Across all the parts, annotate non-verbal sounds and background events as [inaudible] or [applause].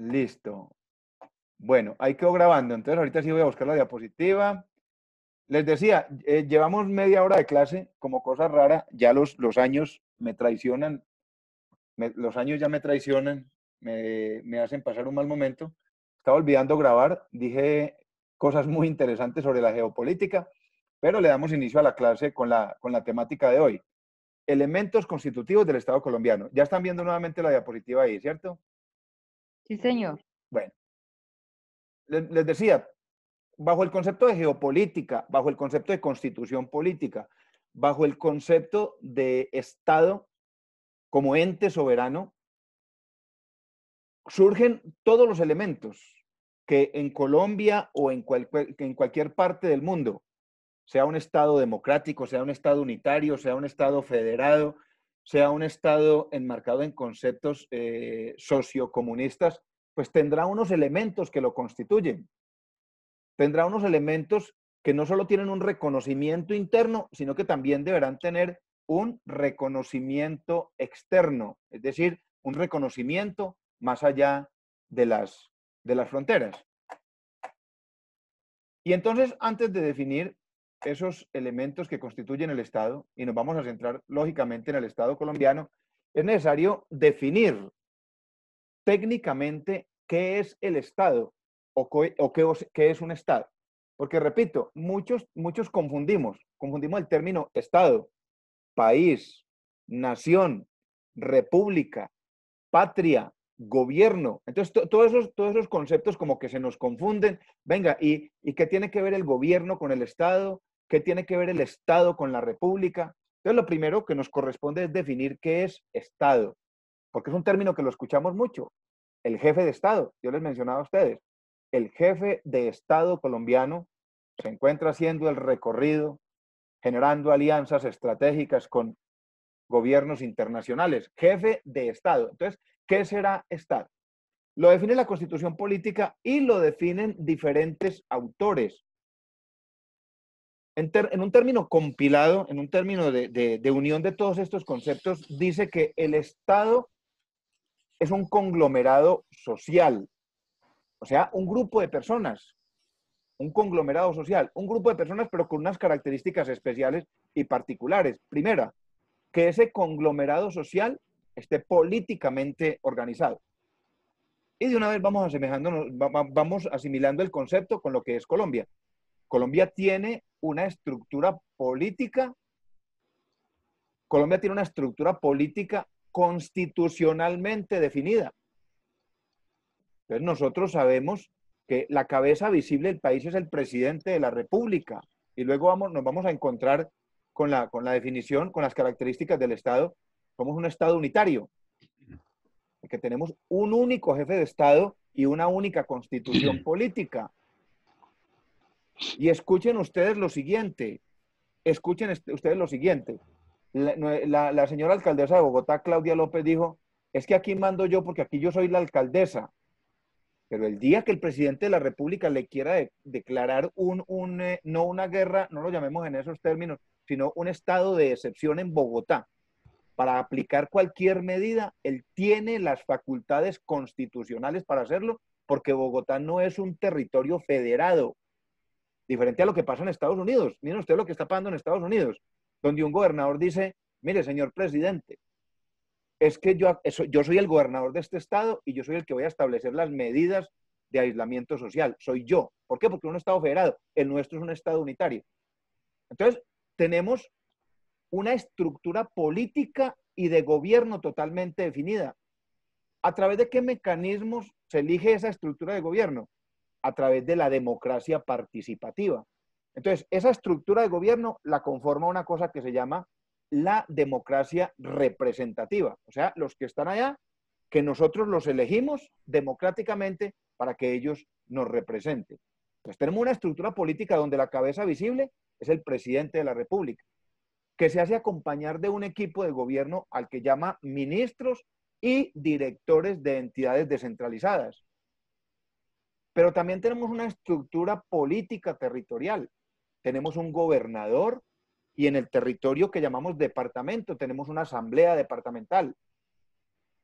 Listo. Bueno, ahí quedó grabando. Entonces ahorita sí voy a buscar la diapositiva. Les decía, eh, llevamos media hora de clase, como cosa rara, ya los, los años me traicionan, los años ya me traicionan, me, me hacen pasar un mal momento. Estaba olvidando grabar, dije cosas muy interesantes sobre la geopolítica, pero le damos inicio a la clase con la, con la temática de hoy. Elementos constitutivos del Estado colombiano. Ya están viendo nuevamente la diapositiva ahí, ¿cierto? Sí, señor. Bueno, les, decía, bajo el concepto de geopolítica, bajo el concepto de constitución política, bajo el concepto de Estado como ente soberano, surgen todos los elementos que en Colombia o en cualquier parte del mundo, sea un Estado democrático, sea un Estado unitario, sea un Estado federado, sea un Estado enmarcado en conceptos eh, sociocomunistas, pues tendrá unos elementos que lo constituyen. Tendrá unos elementos que no solo tienen un reconocimiento interno, sino que también deberán tener un reconocimiento externo, es decir, un reconocimiento más allá de las, de las fronteras. Y entonces, antes de definir esos elementos que constituyen el Estado, y nos vamos a centrar lógicamente en el Estado colombiano, es necesario definir técnicamente qué es el Estado o, qué, es un Estado. Porque, repito, muchos, muchos confundimos, confundimos el término Estado, país, nación, república, patria, gobierno. Entonces, todos, esos, todos conceptos como que se nos confunden. Venga, ¿y qué tiene que ver el gobierno con el Estado? ¿Qué tiene que ver el Estado con la República? Entonces, lo primero que nos corresponde es definir qué es Estado, porque es un término que lo escuchamos mucho. El jefe de Estado, yo les mencionaba a ustedes, el jefe de Estado colombiano se encuentra haciendo el recorrido, generando alianzas estratégicas con gobiernos internacionales, jefe de Estado. Entonces, ¿qué será Estado? Lo define la Constitución Política y lo definen diferentes autores en, un término compilado, en un término de, unión de todos estos conceptos, dice que el Estado es un conglomerado social, o sea, un grupo de personas, un conglomerado social, un grupo de personas pero con unas características especiales y particulares. Primera, que ese conglomerado social esté políticamente organizado. Y de una vez vamos vamos asimilando el concepto con lo que es Colombia. Colombia tiene una estructura política, Colombia tiene una estructura política constitucionalmente definida. Entonces nosotros sabemos que la cabeza visible del país es el presidente de la República y luego vamos, nos vamos a encontrar con la, con la definición, con las características del Estado. Somos un Estado unitario, que tenemos un único jefe de Estado y una única constitución [clears throat] política. Y escuchen ustedes lo siguiente, escuchen este, ustedes lo siguiente. La, señora alcaldesa de Bogotá, Claudia López, dijo, es que aquí mando yo porque aquí yo soy la alcaldesa. Pero el día que el presidente de la República le quiera declarar eh, no una guerra, no lo llamemos en esos términos, sino un estado de excepción en Bogotá, para aplicar cualquier medida, él tiene las facultades constitucionales para hacerlo, porque Bogotá no es un territorio federado, diferente a lo que pasa en Estados Unidos. Miren usted lo que está pasando en Estados Unidos, donde un gobernador dice, mire, señor presidente, es que yo, yo soy el gobernador de este estado y yo soy el que voy a establecer las medidas de aislamiento social. Soy yo. ¿Por qué? Porque es un estado federado. El nuestro es un estado unitario. Entonces, tenemos una estructura política y de gobierno totalmente definida. ¿A través de qué mecanismos se elige esa estructura de gobierno? a través de la democracia participativa. Entonces, esa estructura de gobierno la conforma una cosa que se llama la democracia representativa. O sea, los que están allá, que nosotros los elegimos democráticamente para que ellos nos representen. Entonces tenemos una estructura política donde la cabeza visible es el presidente de la República, que se hace acompañar de un equipo de gobierno al que llama ministros y directores de entidades descentralizadas. Pero también tenemos una estructura política territorial. Tenemos un gobernador y en el territorio que llamamos departamento tenemos una asamblea departamental.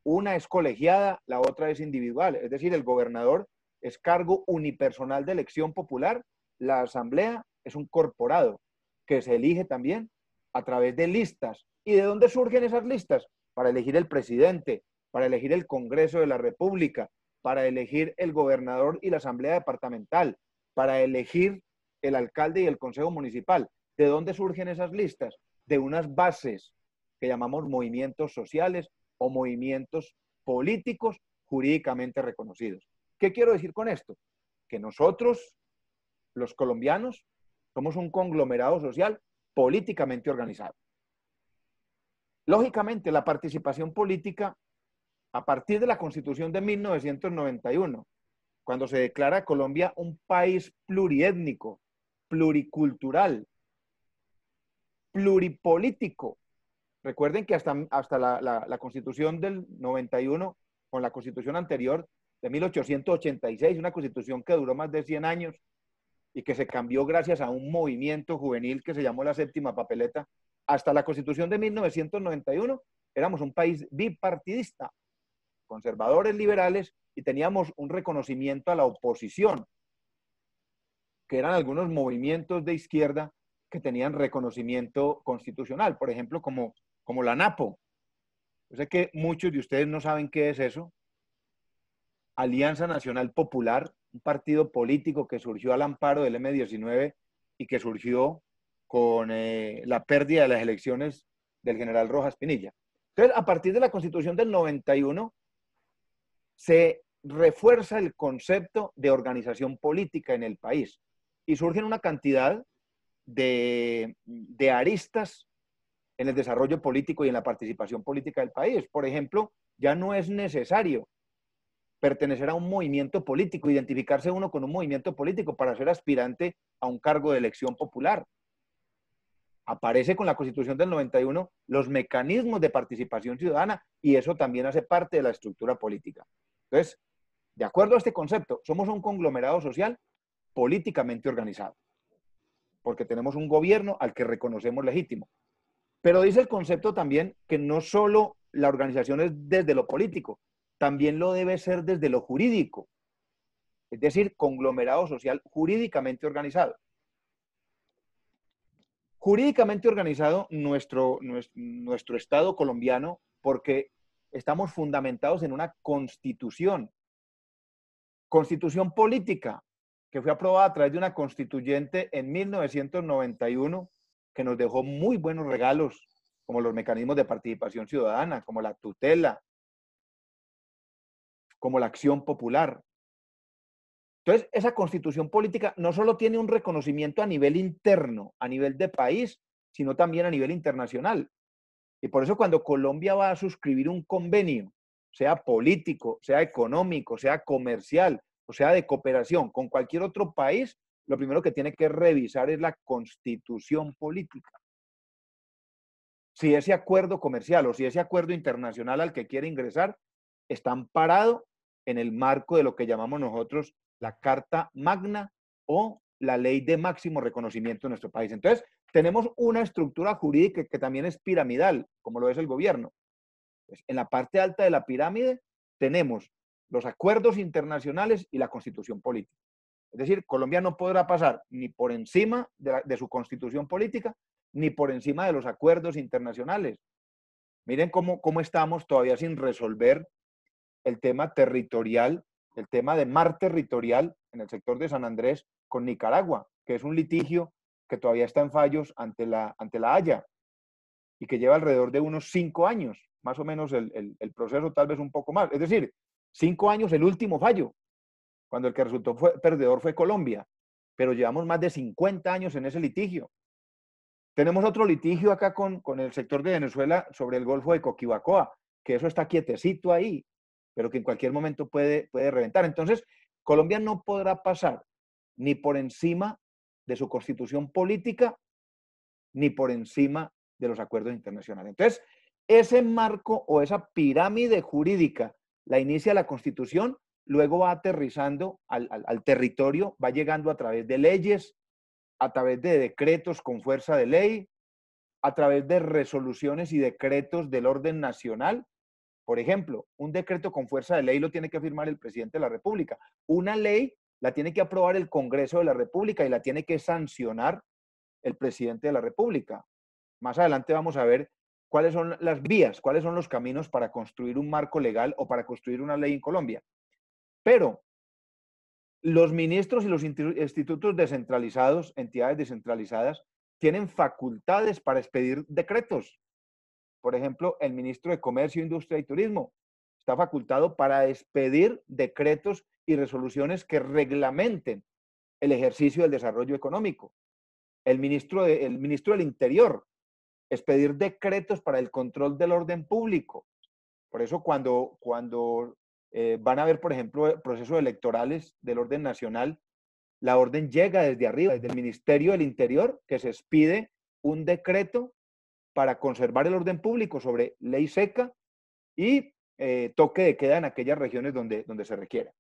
Una es colegiada, la otra es individual. Es decir, el gobernador es cargo unipersonal de elección popular, la asamblea es un corporado que se elige también a través de listas. ¿Y de dónde surgen esas listas? Para elegir el presidente, para elegir el Congreso de la República, para elegir el gobernador y la asamblea departamental, para elegir el alcalde y el consejo municipal. ¿De dónde surgen esas listas? De unas bases que llamamos movimientos sociales o movimientos políticos jurídicamente reconocidos. ¿Qué quiero decir con esto? Que nosotros, los colombianos, somos un conglomerado social políticamente organizado. Lógicamente, la participación política a partir de la Constitución de 1991, cuando se declara Colombia un país plurietnico, pluricultural, pluripolítico. Recuerden que hasta, hasta la, la Constitución del 91, con la Constitución anterior de 1886, una Constitución que duró más de 100 años, y que se cambió gracias a un movimiento juvenil que se llamó la séptima papeleta, hasta la constitución de 1991 éramos un país bipartidista, conservadores liberales y teníamos un reconocimiento a la oposición, que eran algunos movimientos de izquierda que tenían reconocimiento constitucional, por ejemplo, como, como la NAPO. Yo sé que muchos de ustedes no saben qué es eso. Alianza Nacional Popular, un partido político que surgió al amparo del M-19 y que surgió con eh, la pérdida de las elecciones del general Rojas Pinilla. Entonces, a partir de la constitución del 91, se refuerza el concepto de organización política en el país y surgen una cantidad de, aristas en el desarrollo político y en la participación política del país. Por ejemplo, ya no es necesario pertenecer a un movimiento político, identificarse uno con un movimiento político para ser aspirante a un cargo de elección popular aparece con la Constitución del 91 los mecanismos de participación ciudadana y eso también hace parte de la estructura política. Entonces, de acuerdo a este concepto, somos un conglomerado social políticamente organizado, porque tenemos un gobierno al que reconocemos legítimo. Pero dice el concepto también que no solo la organización es desde lo político, también lo debe ser desde lo jurídico, es decir, conglomerado social jurídicamente organizado jurídicamente organizado nuestro, nuestro, Estado colombiano porque estamos fundamentados en una constitución, constitución política, que fue aprobada a través de una constituyente en 1991, que nos dejó muy buenos regalos, como los mecanismos de participación ciudadana, como la tutela, como la acción popular. Entonces, esa constitución política no solo tiene un reconocimiento a nivel interno, a nivel de país, sino también a nivel internacional. Y por eso cuando Colombia va a suscribir un convenio, sea político, sea económico, sea comercial, o sea de cooperación con cualquier otro país, lo primero que tiene que revisar es la constitución política. Si ese acuerdo comercial o si ese acuerdo internacional al que quiere ingresar está amparado en el marco de lo que llamamos nosotros la Carta Magna o la ley de máximo reconocimiento en nuestro país. Entonces, tenemos una estructura jurídica que también es piramidal, como lo es el gobierno. en la parte alta de la pirámide tenemos los acuerdos internacionales y la constitución política. Es decir, Colombia no podrá pasar ni por encima de, su constitución política, ni por encima de los acuerdos internacionales. Miren cómo, cómo estamos todavía sin resolver el tema territorial el tema de mar territorial en el sector de San Andrés con Nicaragua, que es un litigio que todavía está en fallos ante la, ante la Haya y que lleva alrededor de unos cinco años, más o menos el, proceso, tal vez un poco más. Es decir, cinco años el último fallo, cuando el que resultó perdedor fue Colombia, pero llevamos más de 50 años en ese litigio. Tenemos otro litigio acá con, con el sector de Venezuela sobre el Golfo de Coquivacoa, que eso está quietecito ahí, pero que en cualquier momento puede, puede reventar. Entonces, Colombia no podrá pasar ni por encima de su constitución política, ni por encima de los acuerdos internacionales. Entonces, ese marco o esa pirámide jurídica la inicia la constitución, luego va aterrizando al, al territorio, va llegando a través de leyes, a través de decretos con fuerza de ley, a través de resoluciones y decretos del orden nacional, por ejemplo, un decreto con fuerza de ley lo tiene que firmar el presidente de la República. Una ley la tiene que aprobar el Congreso de la República y la tiene que sancionar el presidente de la República. Más adelante vamos a ver cuáles son las vías, cuáles son los caminos para construir un marco legal o para construir una ley en Colombia. Pero los ministros y los institutos descentralizados, entidades descentralizadas, tienen facultades para expedir decretos. Por ejemplo, el ministro de Comercio, Industria y Turismo está facultado para expedir decretos y resoluciones que reglamenten el ejercicio del desarrollo económico. El ministro, ministro del Interior expedir decretos para el control del orden público. Por eso cuando, cuando eh, van a haber, por ejemplo, procesos electorales del orden nacional, la orden llega desde arriba, desde el Ministerio del Interior, que se expide un decreto para conservar el orden público sobre ley seca y eh, toque de queda en aquellas regiones donde, donde se requiera.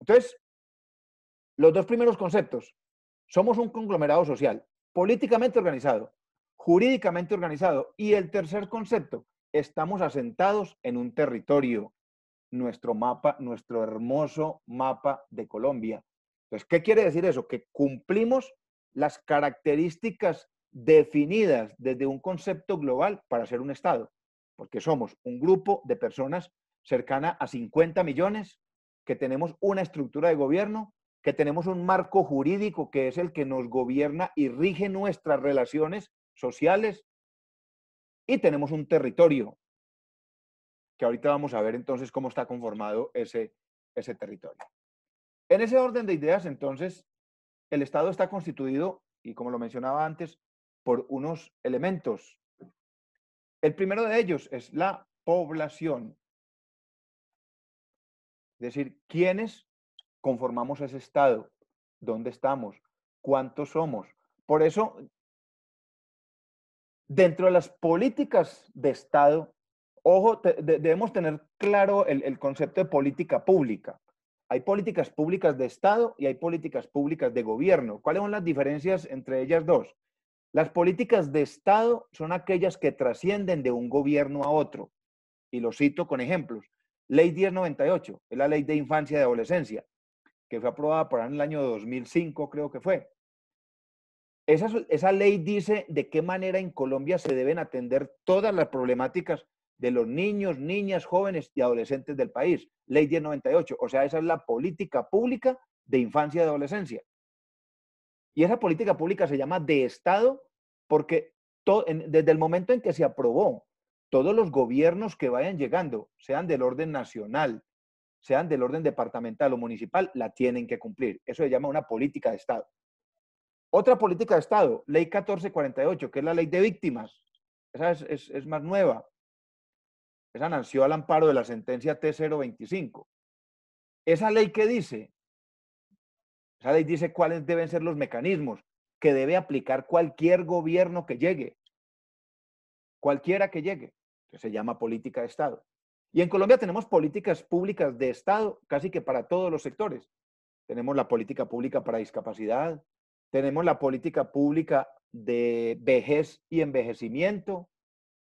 Entonces, los dos primeros conceptos. Somos un conglomerado social, políticamente organizado, jurídicamente organizado. Y el tercer concepto, estamos asentados en un territorio, nuestro mapa, nuestro hermoso mapa de Colombia. Entonces, ¿qué quiere decir eso? Que cumplimos las características definidas desde un concepto global para ser un Estado, porque somos un grupo de personas cercana a 50 millones, que tenemos una estructura de gobierno, que tenemos un marco jurídico que es el que nos gobierna y rige nuestras relaciones sociales, y tenemos un territorio, que ahorita vamos a ver entonces cómo está conformado ese, ese territorio. En ese orden de ideas, entonces, el Estado está constituido, y como lo mencionaba antes, por unos elementos. El primero de ellos es la población. Es decir, ¿quiénes conformamos ese Estado? ¿Dónde estamos? ¿Cuántos somos? Por eso, dentro de las políticas de Estado, ojo, debemos tener claro el concepto de política pública. Hay políticas públicas de Estado y hay políticas públicas de gobierno. ¿Cuáles son las diferencias entre ellas dos? Las políticas de Estado son aquellas que trascienden de un gobierno a otro. Y lo cito con ejemplos. Ley 1098 es la ley de infancia y adolescencia, que fue aprobada por el año 2005, creo que fue. Esa, esa ley dice de qué manera en Colombia se deben atender todas las problemáticas de los niños, niñas, jóvenes y adolescentes del país. Ley 1098. O sea, esa es la política pública de infancia y adolescencia. Y esa política pública se llama de Estado porque desde el momento en que se aprobó, todos los gobiernos que vayan llegando, sean del orden nacional, sean del orden departamental o municipal, la tienen que cumplir. Eso se llama una política de Estado. Otra política de Estado, Ley 1448, que es la ley de víctimas. Esa es, es más nueva. Esa nació al amparo de la sentencia T025. Esa ley que dice esa ley dice cuáles deben ser los mecanismos que debe aplicar cualquier gobierno que llegue, cualquiera que llegue, que se llama política de Estado. Y en Colombia tenemos políticas públicas de Estado casi que para todos los sectores. Tenemos la política pública para discapacidad, tenemos la política pública de vejez y envejecimiento,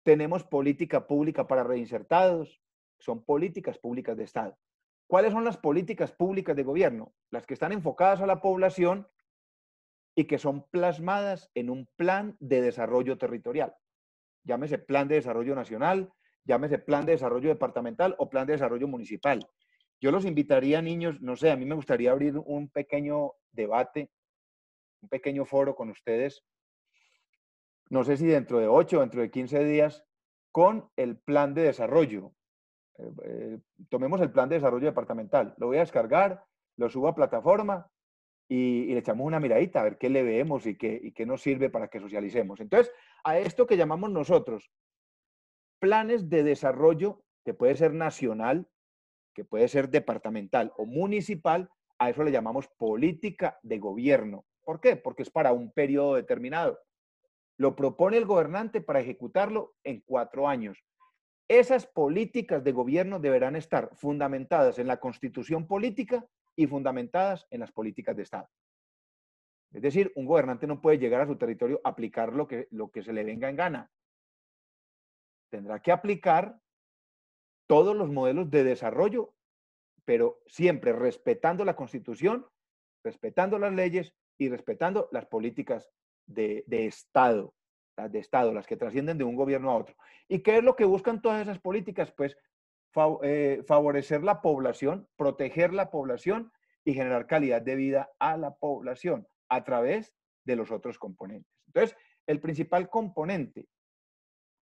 tenemos política pública para reinsertados, son políticas públicas de Estado. ¿Cuáles son las políticas públicas de gobierno? Las que están enfocadas a la población y que son plasmadas en un plan de desarrollo territorial. Llámese plan de desarrollo nacional, llámese plan de desarrollo departamental o plan de desarrollo municipal. Yo los invitaría, niños, no sé, a mí me gustaría abrir un pequeño debate, un pequeño foro con ustedes, no sé si dentro de 8 o dentro de 15 días, con el plan de desarrollo, eh, eh, tomemos el plan de desarrollo departamental, lo voy a descargar, lo subo a plataforma y, le echamos una miradita a ver qué le vemos y qué, y qué nos sirve para que socialicemos. Entonces, a esto que llamamos nosotros planes de desarrollo, que puede ser nacional, que puede ser departamental o municipal, a eso le llamamos política de gobierno. ¿Por qué? Porque es para un periodo determinado. Lo propone el gobernante para ejecutarlo en cuatro años. Esas políticas de gobierno deberán estar fundamentadas en la constitución política y fundamentadas en las políticas de Estado. Es decir, un gobernante no puede llegar a su territorio aplicar lo que, lo que se le venga en gana. Tendrá que aplicar todos los modelos de desarrollo, pero siempre respetando la constitución, respetando las leyes y respetando las políticas de Estado las de Estado, las que trascienden de un gobierno a otro. ¿Y qué es lo que buscan todas esas políticas? Pues eh, favorecer la población, proteger la población y generar calidad de vida a la población a través de los otros componentes. Entonces, el principal componente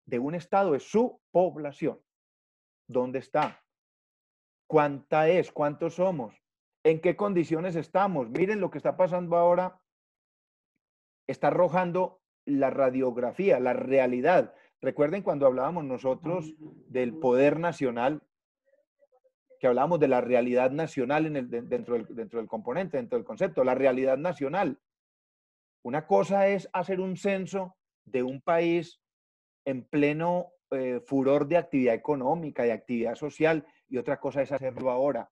de un Estado es su población. ¿Dónde está? ¿Cuánta es? ¿Cuántos somos? ¿En qué condiciones estamos? Miren lo que está pasando ahora. Está arrojando la radiografía, la realidad. Recuerden cuando hablábamos nosotros del poder nacional, que hablábamos de la realidad nacional en el, dentro, del, componente, dentro del concepto, la realidad nacional. Una cosa es hacer un censo de un país en pleno eh, furor de actividad económica, de actividad social, y otra cosa es hacerlo ahora.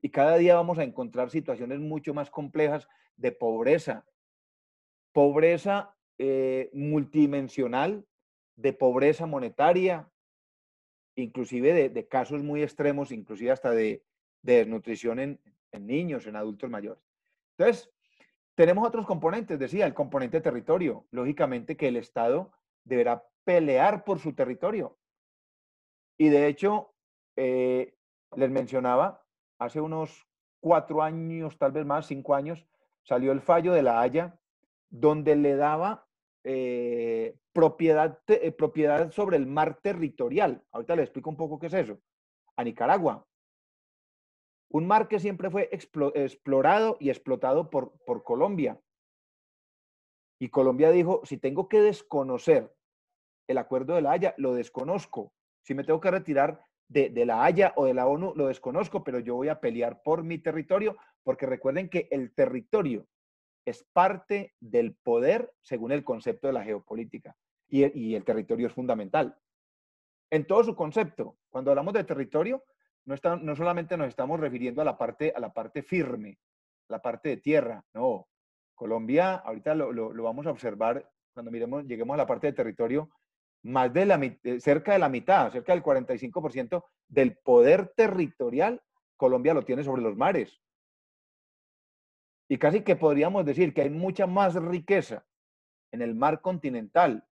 Y cada día vamos a encontrar situaciones mucho más complejas de pobreza, pobreza eh, multidimensional, de pobreza monetaria, inclusive de, casos muy extremos, inclusive hasta de, desnutrición en, niños, en adultos mayores. Entonces, tenemos otros componentes, decía, el componente territorio. Lógicamente que el Estado deberá pelear por su territorio. Y de hecho, eh, les mencionaba, hace unos cuatro años, tal vez más, cinco años, salió el fallo de la Haya donde le daba eh, propiedad, eh, propiedad sobre el mar territorial. Ahorita le explico un poco qué es eso. A Nicaragua. Un mar que siempre fue explorado y explotado por, por Colombia. Y Colombia dijo, si tengo que desconocer el acuerdo de la Haya, lo desconozco. Si me tengo que retirar de, la Haya o de la ONU, lo desconozco, pero yo voy a pelear por mi territorio, porque recuerden que el territorio es parte del poder según el concepto de la geopolítica. Y el, territorio es fundamental. En todo su concepto, cuando hablamos de territorio, no, no solamente nos estamos refiriendo a la parte, a la parte firme, la parte de tierra, no. Colombia, ahorita lo, vamos a observar cuando miremos, lleguemos a la parte de territorio, más de eh, cerca de la mitad, cerca del 45% del poder territorial, Colombia lo tiene sobre los mares. Y casi que podríamos decir que hay mucha más riqueza en el mar continental,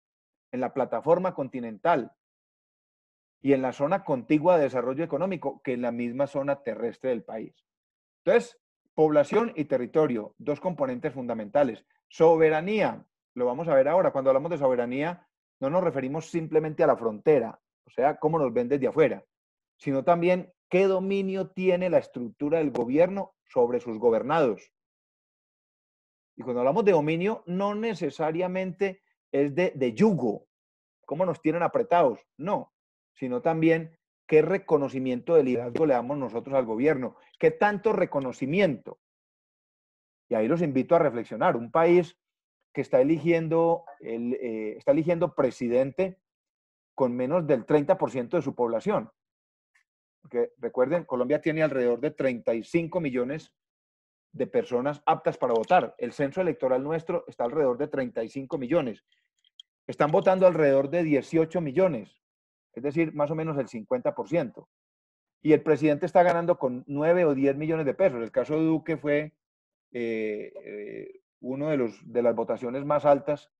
en la plataforma continental y en la zona contigua de desarrollo económico que en la misma zona terrestre del país. Entonces, población y territorio, dos componentes fundamentales. Soberanía, lo vamos a ver ahora. Cuando hablamos de soberanía, no nos referimos simplemente a la frontera, o sea, cómo nos ven desde afuera, sino también qué dominio tiene la estructura del gobierno sobre sus gobernados. Y cuando hablamos de dominio, no necesariamente es de, yugo, cómo nos tienen apretados, no, sino también qué reconocimiento de liderazgo le damos nosotros al gobierno, qué tanto reconocimiento. Y ahí los invito a reflexionar. Un país que está eligiendo, el, eh, está eligiendo presidente con menos del 30% de su población. Porque recuerden, Colombia tiene alrededor de 35 millones de de personas aptas para votar. El censo electoral nuestro está alrededor de 35 millones. Están votando alrededor de 18 millones, es decir, más o menos el 50%. Y el presidente está ganando con 9 o 10 millones de pesos. El caso de Duque fue eh, eh una de, los, de las votaciones más altas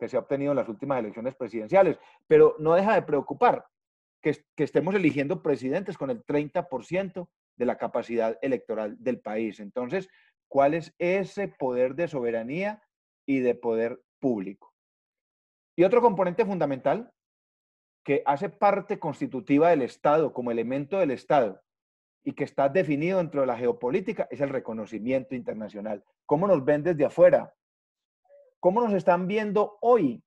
que se ha obtenido en las últimas elecciones presidenciales. Pero no deja de preocupar que, que estemos eligiendo presidentes con el 30% de la capacidad electoral del país. Entonces, ¿cuál es ese poder de soberanía y de poder público? Y otro componente fundamental que hace parte constitutiva del Estado como elemento del Estado y que está definido dentro de la geopolítica es el reconocimiento internacional. ¿Cómo nos ven desde afuera? ¿Cómo nos están viendo hoy?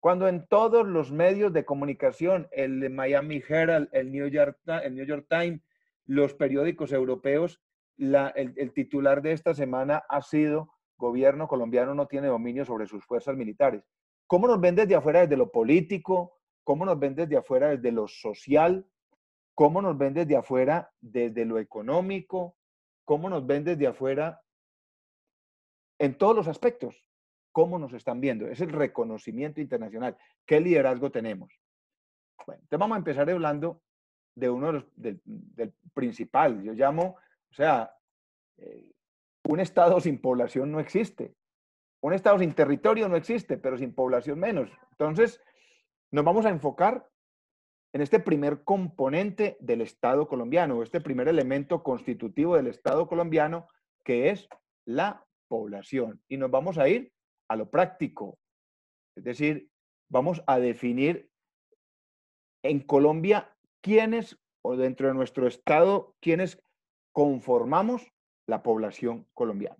Cuando en todos los medios de comunicación, el Miami Herald, el New York, el New York Times, los periódicos europeos, el, titular de esta semana ha sido gobierno colombiano no tiene dominio sobre sus fuerzas militares. ¿Cómo nos ven desde afuera desde lo político? ¿Cómo nos ven desde afuera desde lo social? ¿Cómo nos ven desde afuera desde lo económico? ¿Cómo nos ven desde afuera en todos los aspectos? ¿Cómo nos están viendo? Es el reconocimiento internacional. ¿Qué liderazgo tenemos? Bueno, entonces vamos a empezar hablando de uno del, principal. Yo llamo, o sea, eh, un Estado sin población no existe. Un Estado sin territorio no existe, pero sin población menos. Entonces, nos vamos a enfocar en este primer componente del Estado colombiano, este primer elemento constitutivo del Estado colombiano, que es la población. Y nos vamos a ir a lo práctico. Es decir, vamos a definir en Colombia quiénes, o dentro de nuestro Estado, quienes conformamos la población colombiana.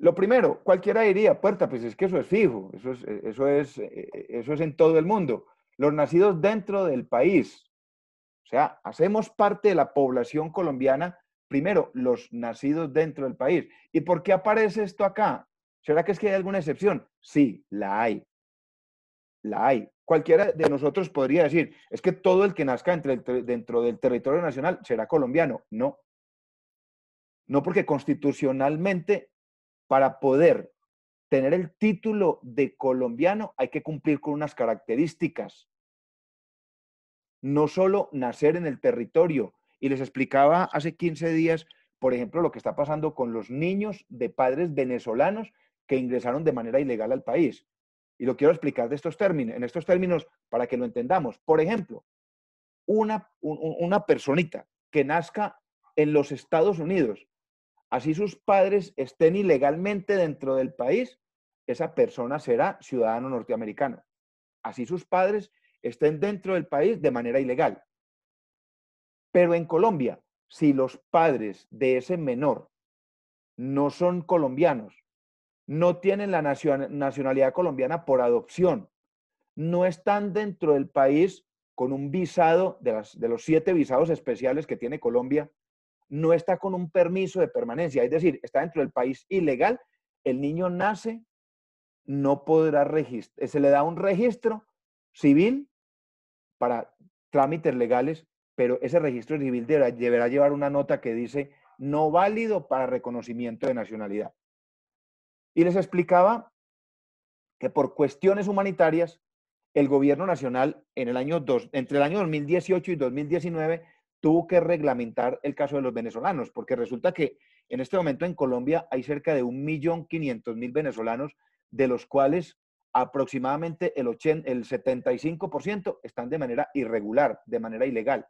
Lo primero, cualquiera diría, puerta, pues es que eso es fijo, eso es, eh, eso es, eh, eh, eso es en todo el mundo. Los nacidos dentro del país, o sea, hacemos parte de la población colombiana, primero, los nacidos dentro del país. ¿Y por qué aparece esto acá? ¿Será que es que hay alguna excepción? Sí, la hay la hay. Cualquiera de nosotros podría decir, es que todo el que nazca dentro del territorio nacional será colombiano. No. No porque constitucionalmente, para poder tener el título de colombiano, hay que cumplir con unas características. No solo nacer en el territorio. Y les explicaba hace 15 días, por ejemplo, lo que está pasando con los niños de padres venezolanos que ingresaron de manera ilegal al país. Y lo quiero explicar de estos términos, en estos términos para que lo entendamos. Por ejemplo, una, una personita que nazca en los Estados Unidos, así sus padres estén ilegalmente dentro del país, esa persona será ciudadano norteamericano. Así sus padres estén dentro del país de manera ilegal. Pero en Colombia, si los padres de ese menor no son colombianos, no tienen la nacionalidad colombiana por adopción, no están dentro del país con un visado, de, los siete visados especiales que tiene Colombia, no está con un permiso de permanencia, es decir, está dentro del país ilegal, el niño nace, no podrá registrar, eh, se le da un registro civil para trámites legales, pero ese registro civil deberá llevar una nota que dice no válido para reconocimiento de nacionalidad y les explicaba que por cuestiones humanitarias, el gobierno nacional en el año dos, entre el año 2018 y 2019 tuvo que reglamentar el caso de los venezolanos, porque resulta que en este momento en Colombia hay cerca de 1.500.000 venezolanos, de los cuales aproximadamente el, el 75% están de manera irregular, de manera ilegal.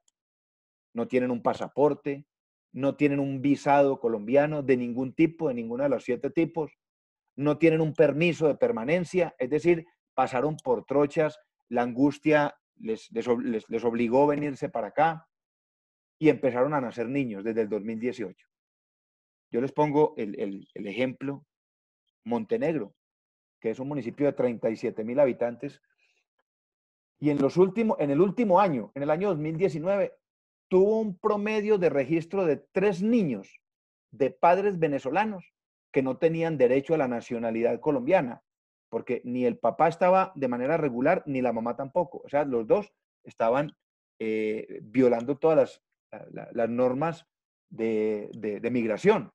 No tienen un pasaporte, no tienen un visado colombiano de ningún tipo, de ninguno de los siete tipos, no tienen un permiso de permanencia, es decir, pasaron por trochas, la angustia les, les, obligó a venirse para acá y empezaron a nacer niños desde el 2018. Yo les pongo el, el ejemplo, Montenegro, que es un municipio de 37 mil habitantes, y en, los últimos, en el último año, en el año 2019, tuvo un promedio de registro de tres niños de padres venezolanos que no tenían derecho a la nacionalidad colombiana, porque ni el papá estaba de manera regular, ni la mamá tampoco. O sea, los dos estaban eh, violando todas las, normas de, migración.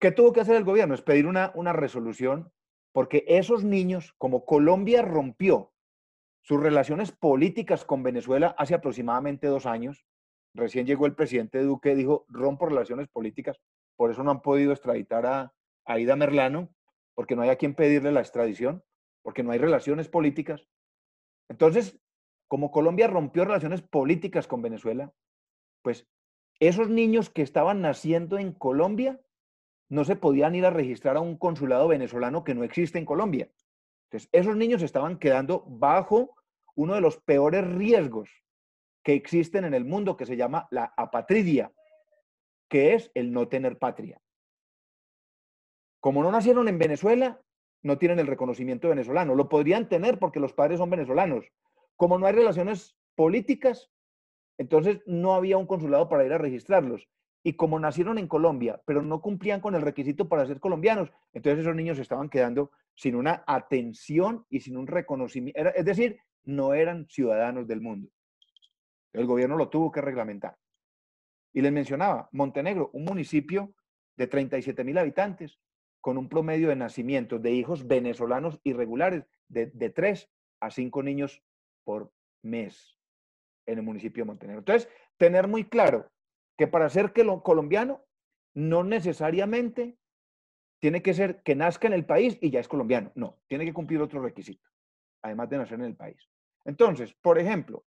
¿Qué tuvo que hacer el gobierno? Es pedir una, una resolución, porque esos niños, como Colombia rompió sus relaciones políticas con Venezuela hace aproximadamente dos años, recién llegó el presidente Duque, dijo, rompo relaciones políticas por eso no han podido extraditar a, Aida Merlano, porque no hay a quien pedirle la extradición, porque no hay relaciones políticas. Entonces, como Colombia rompió relaciones políticas con Venezuela, pues esos niños que estaban naciendo en Colombia no se podían ir a registrar a un consulado venezolano que no existe en Colombia. Entonces, esos niños estaban quedando bajo uno de los peores riesgos que existen en el mundo, que se llama la apatridia, que es el no tener patria. Como no nacieron en Venezuela, no tienen el reconocimiento venezolano. Lo podrían tener porque los padres son venezolanos. Como no hay relaciones políticas, entonces no había un consulado para ir a registrarlos. Y como nacieron en Colombia, pero no cumplían con el requisito para ser colombianos, entonces esos niños estaban quedando sin una atención y sin un reconocimiento. Es decir, no eran ciudadanos del mundo. El gobierno lo tuvo que reglamentar. Y les mencionaba, Montenegro, un municipio de 37 mil habitantes, con un promedio de nacimientos de hijos venezolanos irregulares de, de 3 a 5 niños por mes en el municipio de Montenegro. Entonces, tener muy claro que para ser que lo, colombiano no necesariamente tiene que ser que nazca en el país y ya es colombiano. No, tiene que cumplir otro requisito, además de nacer en el país. Entonces, por ejemplo,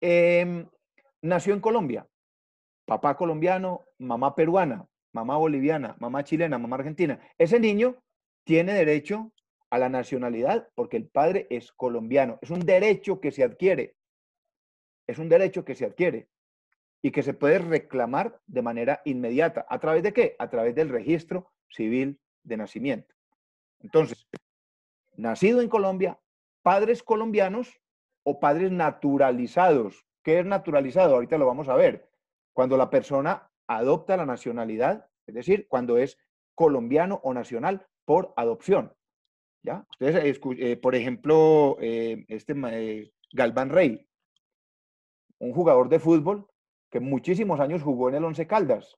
em, nació en Colombia. Papá colombiano, mamá peruana, mamá boliviana, mamá chilena, mamá argentina. Ese niño tiene derecho a la nacionalidad porque el padre es colombiano. Es un derecho que se adquiere. Es un derecho que se adquiere y que se puede reclamar de manera inmediata. ¿A través de qué? A través del registro civil de nacimiento. Entonces, nacido en Colombia, padres colombianos o padres naturalizados ¿Qué es naturalizado? Ahorita lo vamos a ver. Cuando la persona adopta la nacionalidad, es decir, cuando es colombiano o nacional por adopción. ¿Ya? Ustedes, eh, por ejemplo, eh, este eh, Galván Rey, un jugador de fútbol que muchísimos años jugó en el Once Caldas.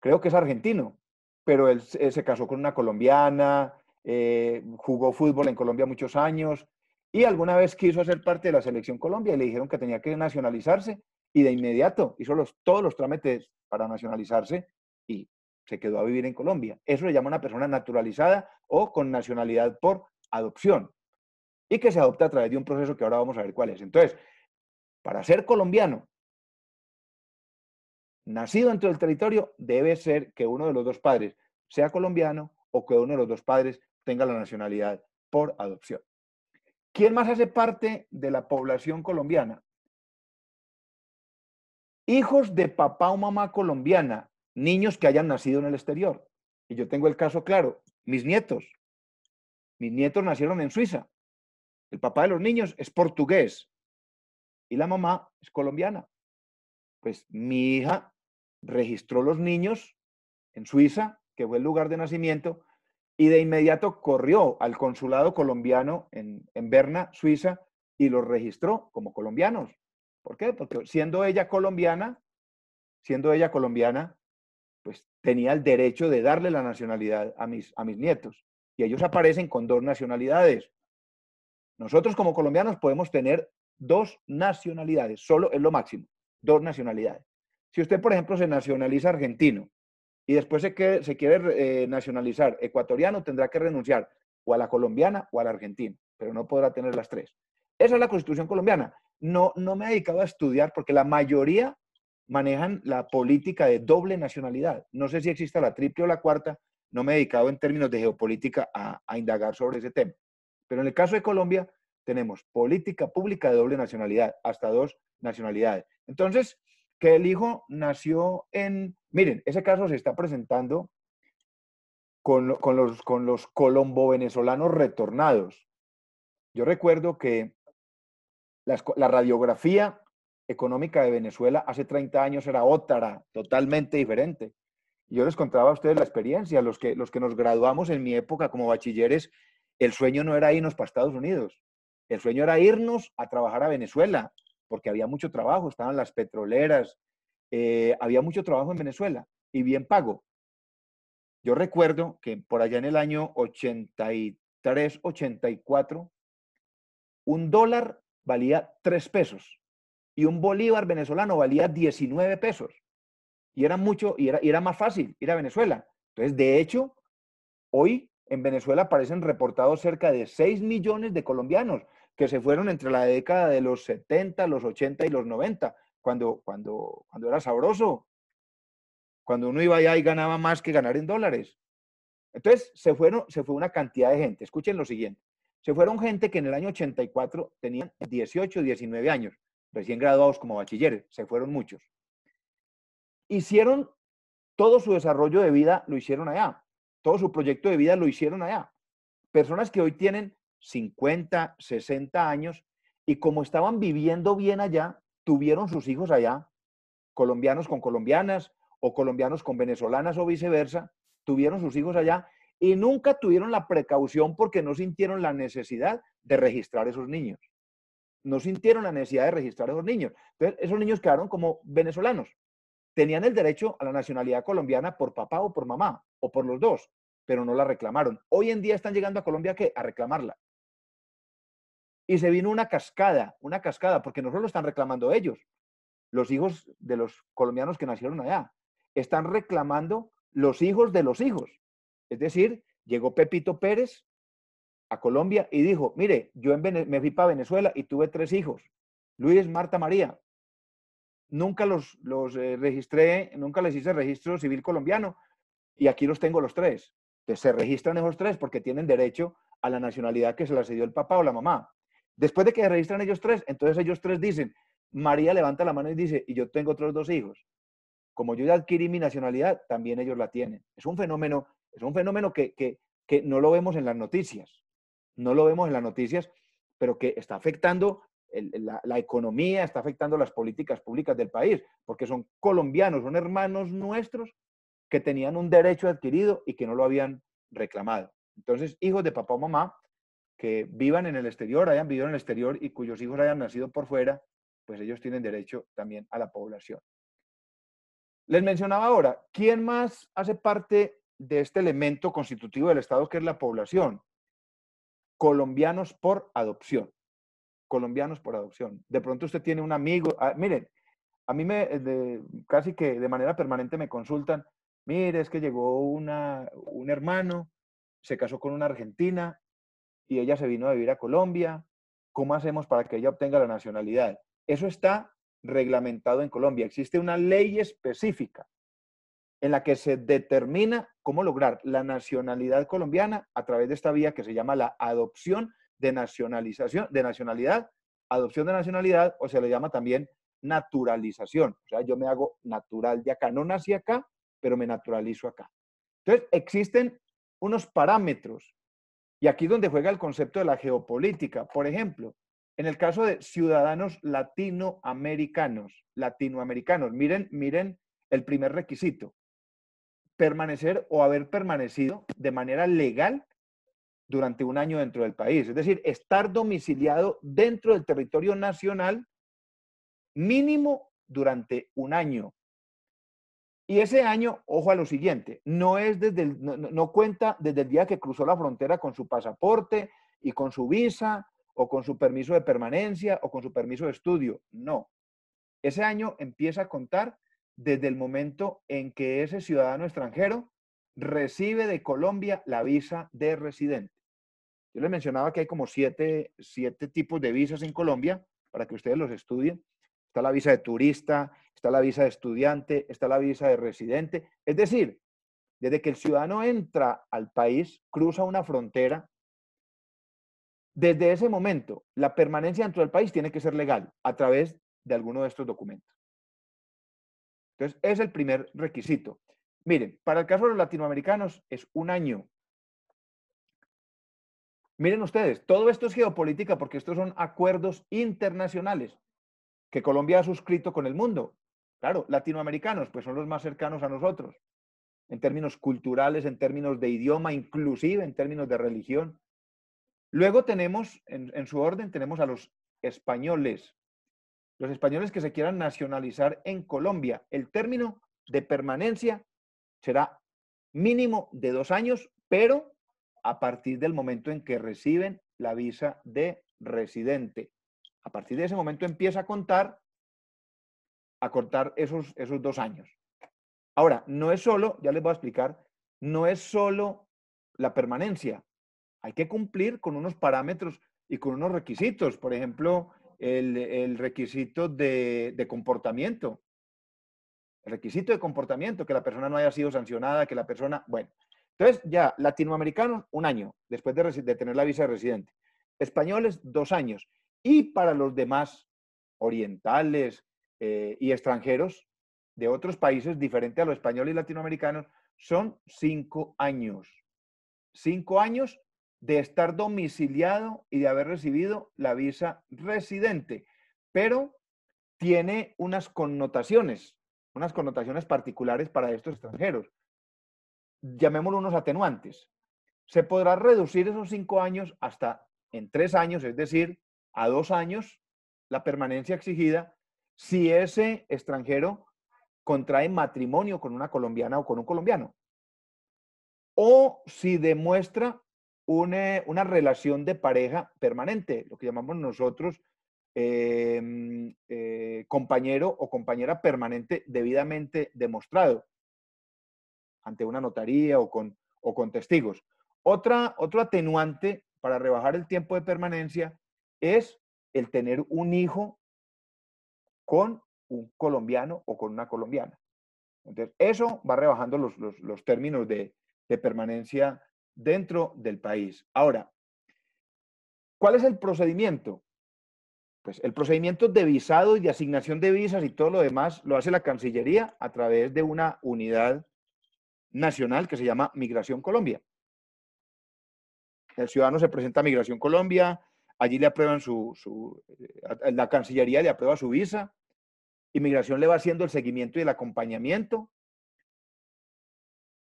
Creo que es argentino, pero él se casó con una colombiana, jugó fútbol en Colombia muchos años, y alguna vez quiso ser parte de la selección Colombia y le dijeron que tenía que nacionalizarse y de inmediato hizo todos los trámites para nacionalizarse y se quedó a vivir en Colombia. Eso le llama una persona naturalizada o con nacionalidad por adopción y que se adopta a través de un proceso que ahora vamos a ver cuál es. Entonces, para ser colombiano, nacido dentro del territorio, debe ser que uno de los dos padres sea colombiano o que uno de los dos padres tenga la nacionalidad por adopción. ¿Quién más hace parte de la población colombiana? Hijos de papá o mamá colombiana, niños que hayan nacido en el exterior. Y yo tengo el caso claro, mis nietos. Mis nietos nacieron en Suiza. El papá de los niños es portugués y la mamá es colombiana. Pues mi hija registró los niños en Suiza, que fue el lugar de nacimiento, y de inmediato corrió al consulado colombiano en, en Berna, Suiza, y los registró como colombianos. ¿Por qué? Porque siendo ella colombiana, siendo ella colombiana, pues tenía el derecho de darle la nacionalidad a mis, a mis nietos. Y ellos aparecen con dos nacionalidades. Nosotros como colombianos podemos tener dos nacionalidades, solo es lo máximo, dos nacionalidades. Si usted, por ejemplo, se nacionaliza argentino y después se, que, se quiere eh, nacionalizar ecuatoriano, tendrá que renunciar o a la colombiana o a la argentina, pero no podrá tener las tres. Esa es la constitución colombiana. No, no me he dedicado a estudiar porque la mayoría manejan la política de doble nacionalidad. No sé si exista la triple o la cuarta, no me he dedicado en términos de geopolítica a indagar sobre ese tema. Pero en el caso de Colombia tenemos política pública de doble nacionalidad, hasta dos nacionalidades. Entonces, el hijo nació en... Miren, ese caso se está presentando con, los, con los colombo-venezolanos retornados. Yo recuerdo que la, radiografía económica de Venezuela hace 30 años era otra, totalmente diferente. Yo les contaba a ustedes la experiencia, los que, los que nos graduamos en mi época como bachilleres, el sueño no era irnos para Estados Unidos, el sueño era irnos a trabajar a Venezuela, porque había mucho trabajo, estaban las petroleras, eh, había mucho trabajo en Venezuela y bien pago. Yo recuerdo que por allá en el año 83, 84, un dólar valía 3 pesos y un bolívar venezolano valía 19 pesos. Y era mucho, y era, y era más fácil ir a Venezuela. Entonces, de hecho, hoy en Venezuela aparecen reportados cerca de 6 millones de colombianos que se fueron entre la década de los 70, los 80 y los 90, cuando, cuando, cuando era sabroso, cuando uno iba allá y ganaba más que ganar en dólares. Entonces, se, fueron, se fue una cantidad de gente. Escuchen lo siguiente. Se fueron gente que en el año 84 tenían 18, 19 años, recién graduados como bachilleres. Se fueron muchos. Hicieron todo su desarrollo de vida, lo hicieron allá. Todo su proyecto de vida lo hicieron allá. Personas que hoy tienen 50, 60 años, y como estaban viviendo bien allá, tuvieron sus hijos allá, colombianos con colombianas o colombianos con venezolanas o viceversa, tuvieron sus hijos allá y nunca tuvieron la precaución porque no sintieron la necesidad de registrar esos niños. No sintieron la necesidad de registrar esos niños. Entonces, esos niños quedaron como venezolanos. Tenían el derecho a la nacionalidad colombiana por papá o por mamá, o por los dos, pero no la reclamaron. Hoy en día están llegando a Colombia ¿qué? a reclamarla. Y se vino una cascada, una cascada, porque no solo están reclamando ellos, los hijos de los colombianos que nacieron allá. Están reclamando los hijos de los hijos. Es decir, llegó Pepito Pérez a Colombia y dijo, mire, yo me fui para Venezuela y tuve tres hijos, Luis, Marta, María. Nunca los, los eh, registré, nunca les hice registro civil colombiano y aquí los tengo los tres. se registran esos tres porque tienen derecho a la nacionalidad que se les dio el papá o la mamá. Después de que registran ellos tres, entonces ellos tres dicen, María levanta la mano y dice, y yo tengo otros dos hijos. Como yo ya adquirí mi nacionalidad, también ellos la tienen. Es un fenómeno, es un fenómeno que, no lo vemos en las noticias. No lo vemos en las noticias, pero que está afectando la, economía, está afectando las políticas públicas del país, porque son colombianos, son hermanos nuestros que tenían un derecho adquirido y que no lo habían reclamado. Entonces, hijos de papá o mamá, que vivan en el exterior, hayan vivido en el exterior y cuyos hijos hayan nacido por fuera, pues ellos tienen derecho también a la población. Les mencionaba ahora, ¿quién más hace parte de este elemento constitutivo del Estado que es la población? Colombianos por adopción. Colombianos por adopción. De pronto usted tiene un amigo, ah, miren, a mí me, eh, casi que de manera permanente me consultan, mire, es que llegó un hermano, se casó con una argentina y ella se vino a vivir a Colombia, ¿cómo hacemos para que ella obtenga la nacionalidad? Eso está reglamentado en Colombia. Existe una ley específica en la que se determina cómo lograr la nacionalidad colombiana a través de esta vía que se llama la adopción de nacionalización, de nacionalidad, adopción de nacionalidad, o se le llama también naturalización. O sea, yo me hago natural de acá. No nací acá, pero me naturalizo acá. Entonces, existen unos parámetros y aquí es donde juega el concepto de la geopolítica. Por ejemplo, en el caso de ciudadanos latinoamericanos, latinoamericanos, miren, miren el primer requisito, permanecer o haber permanecido de manera legal durante un año dentro del país, es decir, estar domiciliado dentro del territorio nacional mínimo durante un año. Y ese año, ojo a lo siguiente, no, es desde no, cuenta desde el día que cruzó la frontera con su pasaporte y con su visa o con su permiso de permanencia o con su permiso de estudio. No. Ese año empieza a contar desde el momento en que ese ciudadano extranjero recibe de Colombia la visa de residente. Yo les mencionaba que hay como siete, siete tipos de visas en Colombia para que ustedes los estudien está la visa de turista, está la visa de estudiante, está la visa de residente. Es decir, desde que el ciudadano entra al país, cruza una frontera, desde ese momento la permanencia dentro del país tiene que ser legal a través de alguno de estos documentos. Entonces, es el primer requisito. Miren, para el caso de los latinoamericanos es un año. Miren ustedes, todo esto es geopolítica porque estos son acuerdos internacionales que Colombia ha suscrito con el mundo. Claro, latinoamericanos, pues son los más cercanos a nosotros, en términos culturales, en términos de idioma, inclusive en términos de religión. Luego tenemos, en, su orden, tenemos a los españoles, los españoles que se quieran nacionalizar en Colombia. El término de permanencia será mínimo de dos años, pero a partir del momento en que reciben la visa de residente. A partir de ese momento empieza a contar, a cortar esos, esos dos años. Ahora, no es solo, ya les voy a explicar, no es solo la permanencia. Hay que cumplir con unos parámetros y con unos requisitos. Por ejemplo, el, requisito de, comportamiento. El requisito de comportamiento, que la persona no haya sido sancionada, que la persona... Bueno, entonces ya latinoamericanos un año después de, de tener la visa de residente. Españoles dos años y para los demás orientales eh, y extranjeros de otros países, diferente a los españoles y latinoamericanos, son cinco años. Cinco años de estar domiciliado y de haber recibido la visa residente, pero tiene unas connotaciones, unas connotaciones particulares para estos extranjeros. Llamémoslo unos atenuantes. Se podrá reducir esos cinco años hasta en tres años, es decir, a dos años la permanencia exigida si ese extranjero contrae matrimonio con una colombiana o con un colombiano. O si demuestra una, relación de pareja permanente, lo que llamamos nosotros em, eh, compañero o compañera permanente debidamente demostrado ante una notaría o con, o con testigos. Otra, otro atenuante para rebajar el tiempo de permanencia es el tener un hijo con un colombiano o con una colombiana. Entonces, eso va rebajando los, términos de, de permanencia dentro del país. Ahora, ¿cuál es el procedimiento? Pues el procedimiento de visado y de asignación de visas y todo lo demás lo hace la Cancillería a través de una unidad nacional que se llama Migración Colombia. El ciudadano se presenta a Migración Colombia, allí le aprueban su, eh, la Cancillería le aprueba su visa, inmigración le va haciendo el seguimiento y el acompañamiento,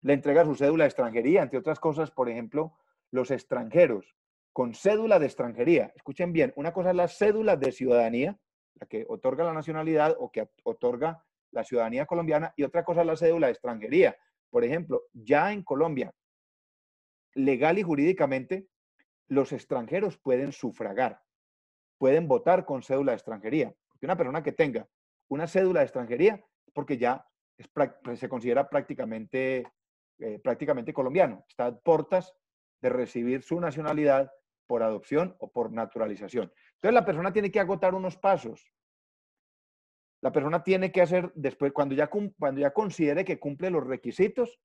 le entrega su cédula de extranjería, entre otras cosas, por ejemplo, los extranjeros con cédula de extranjería. Escuchen bien, una cosa es la cédula de ciudadanía, la que otorga la nacionalidad o que otorga la ciudadanía colombiana, y otra cosa es la cédula de extranjería. Por ejemplo, ya en Colombia, legal y jurídicamente, los extranjeros pueden sufragar, pueden votar con cédula de extranjería. Porque una persona que tenga una cédula de extranjería, porque ya pues, se considera eh, prácticamente, colombiano, está a portas de recibir su nacionalidad por adopción o por naturalización. Entonces la persona tiene que agotar unos pasos. La persona tiene que hacer, después, cuando ya considere que cumple los requisitos,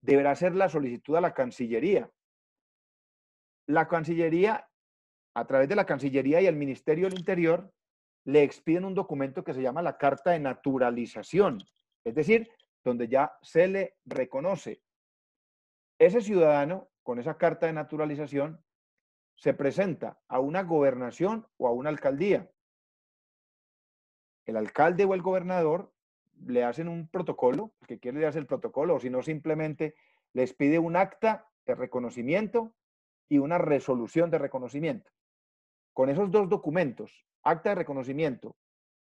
deberá hacer la solicitud a la Cancillería la Cancillería, a través de la Cancillería y el Ministerio del Interior, le expiden un documento que se llama la Carta de Naturalización, es decir, donde ya se le reconoce. Ese ciudadano, con esa carta de naturalización, se presenta a una gobernación o a una alcaldía. El alcalde o el gobernador le hacen un protocolo, que quiere le hace el protocolo, o si no, simplemente les pide un acta de reconocimiento y una resolución de reconocimiento. Con esos dos documentos, acta de reconocimiento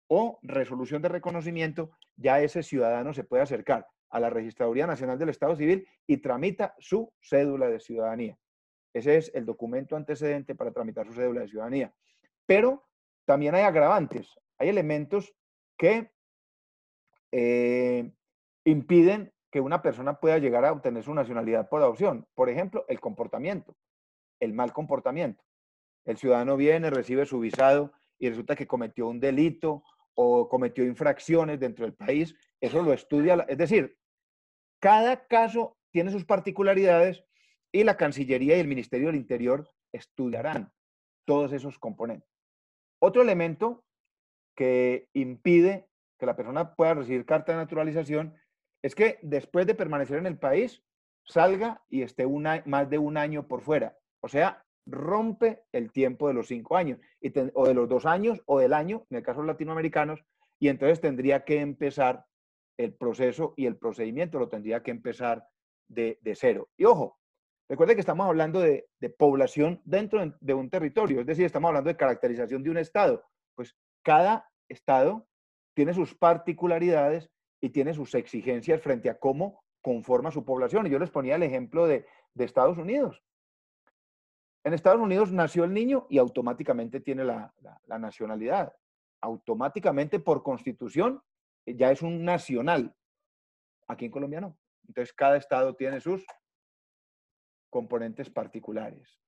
o resolución de reconocimiento, ya ese ciudadano se puede acercar a la Registraduría Nacional del Estado Civil y tramita su cédula de ciudadanía. Ese es el documento antecedente para tramitar su cédula de ciudadanía. Pero también hay agravantes, hay elementos que eh, impiden que una persona pueda llegar a obtener su nacionalidad por adopción. Por ejemplo, el comportamiento el mal comportamiento. El ciudadano viene, recibe su visado y resulta que cometió un delito o cometió infracciones dentro del país. Eso lo estudia, es decir, cada caso tiene sus particularidades y la Cancillería y el Ministerio del Interior estudiarán todos esos componentes. Otro elemento que impide que la persona pueda recibir carta de naturalización es que después de permanecer en el país salga y esté más de un año por fuera. O sea, rompe el tiempo de los cinco años, o de los dos años, o del año, en el caso de latinoamericanos, y entonces tendría que empezar el proceso y el procedimiento, lo tendría que empezar de, cero. Y ojo, recuerden que estamos hablando de, población dentro de un territorio, es decir, estamos hablando de caracterización de un Estado. Pues cada Estado tiene sus particularidades y tiene sus exigencias frente a cómo conforma su población. Y yo les ponía el ejemplo de Estados Unidos. En Estados Unidos nació el niño y automáticamente tiene la, nacionalidad. Automáticamente, por constitución, eh, ya es un nacional. Aquí en Colombia no. Entonces, cada estado tiene sus componentes particulares.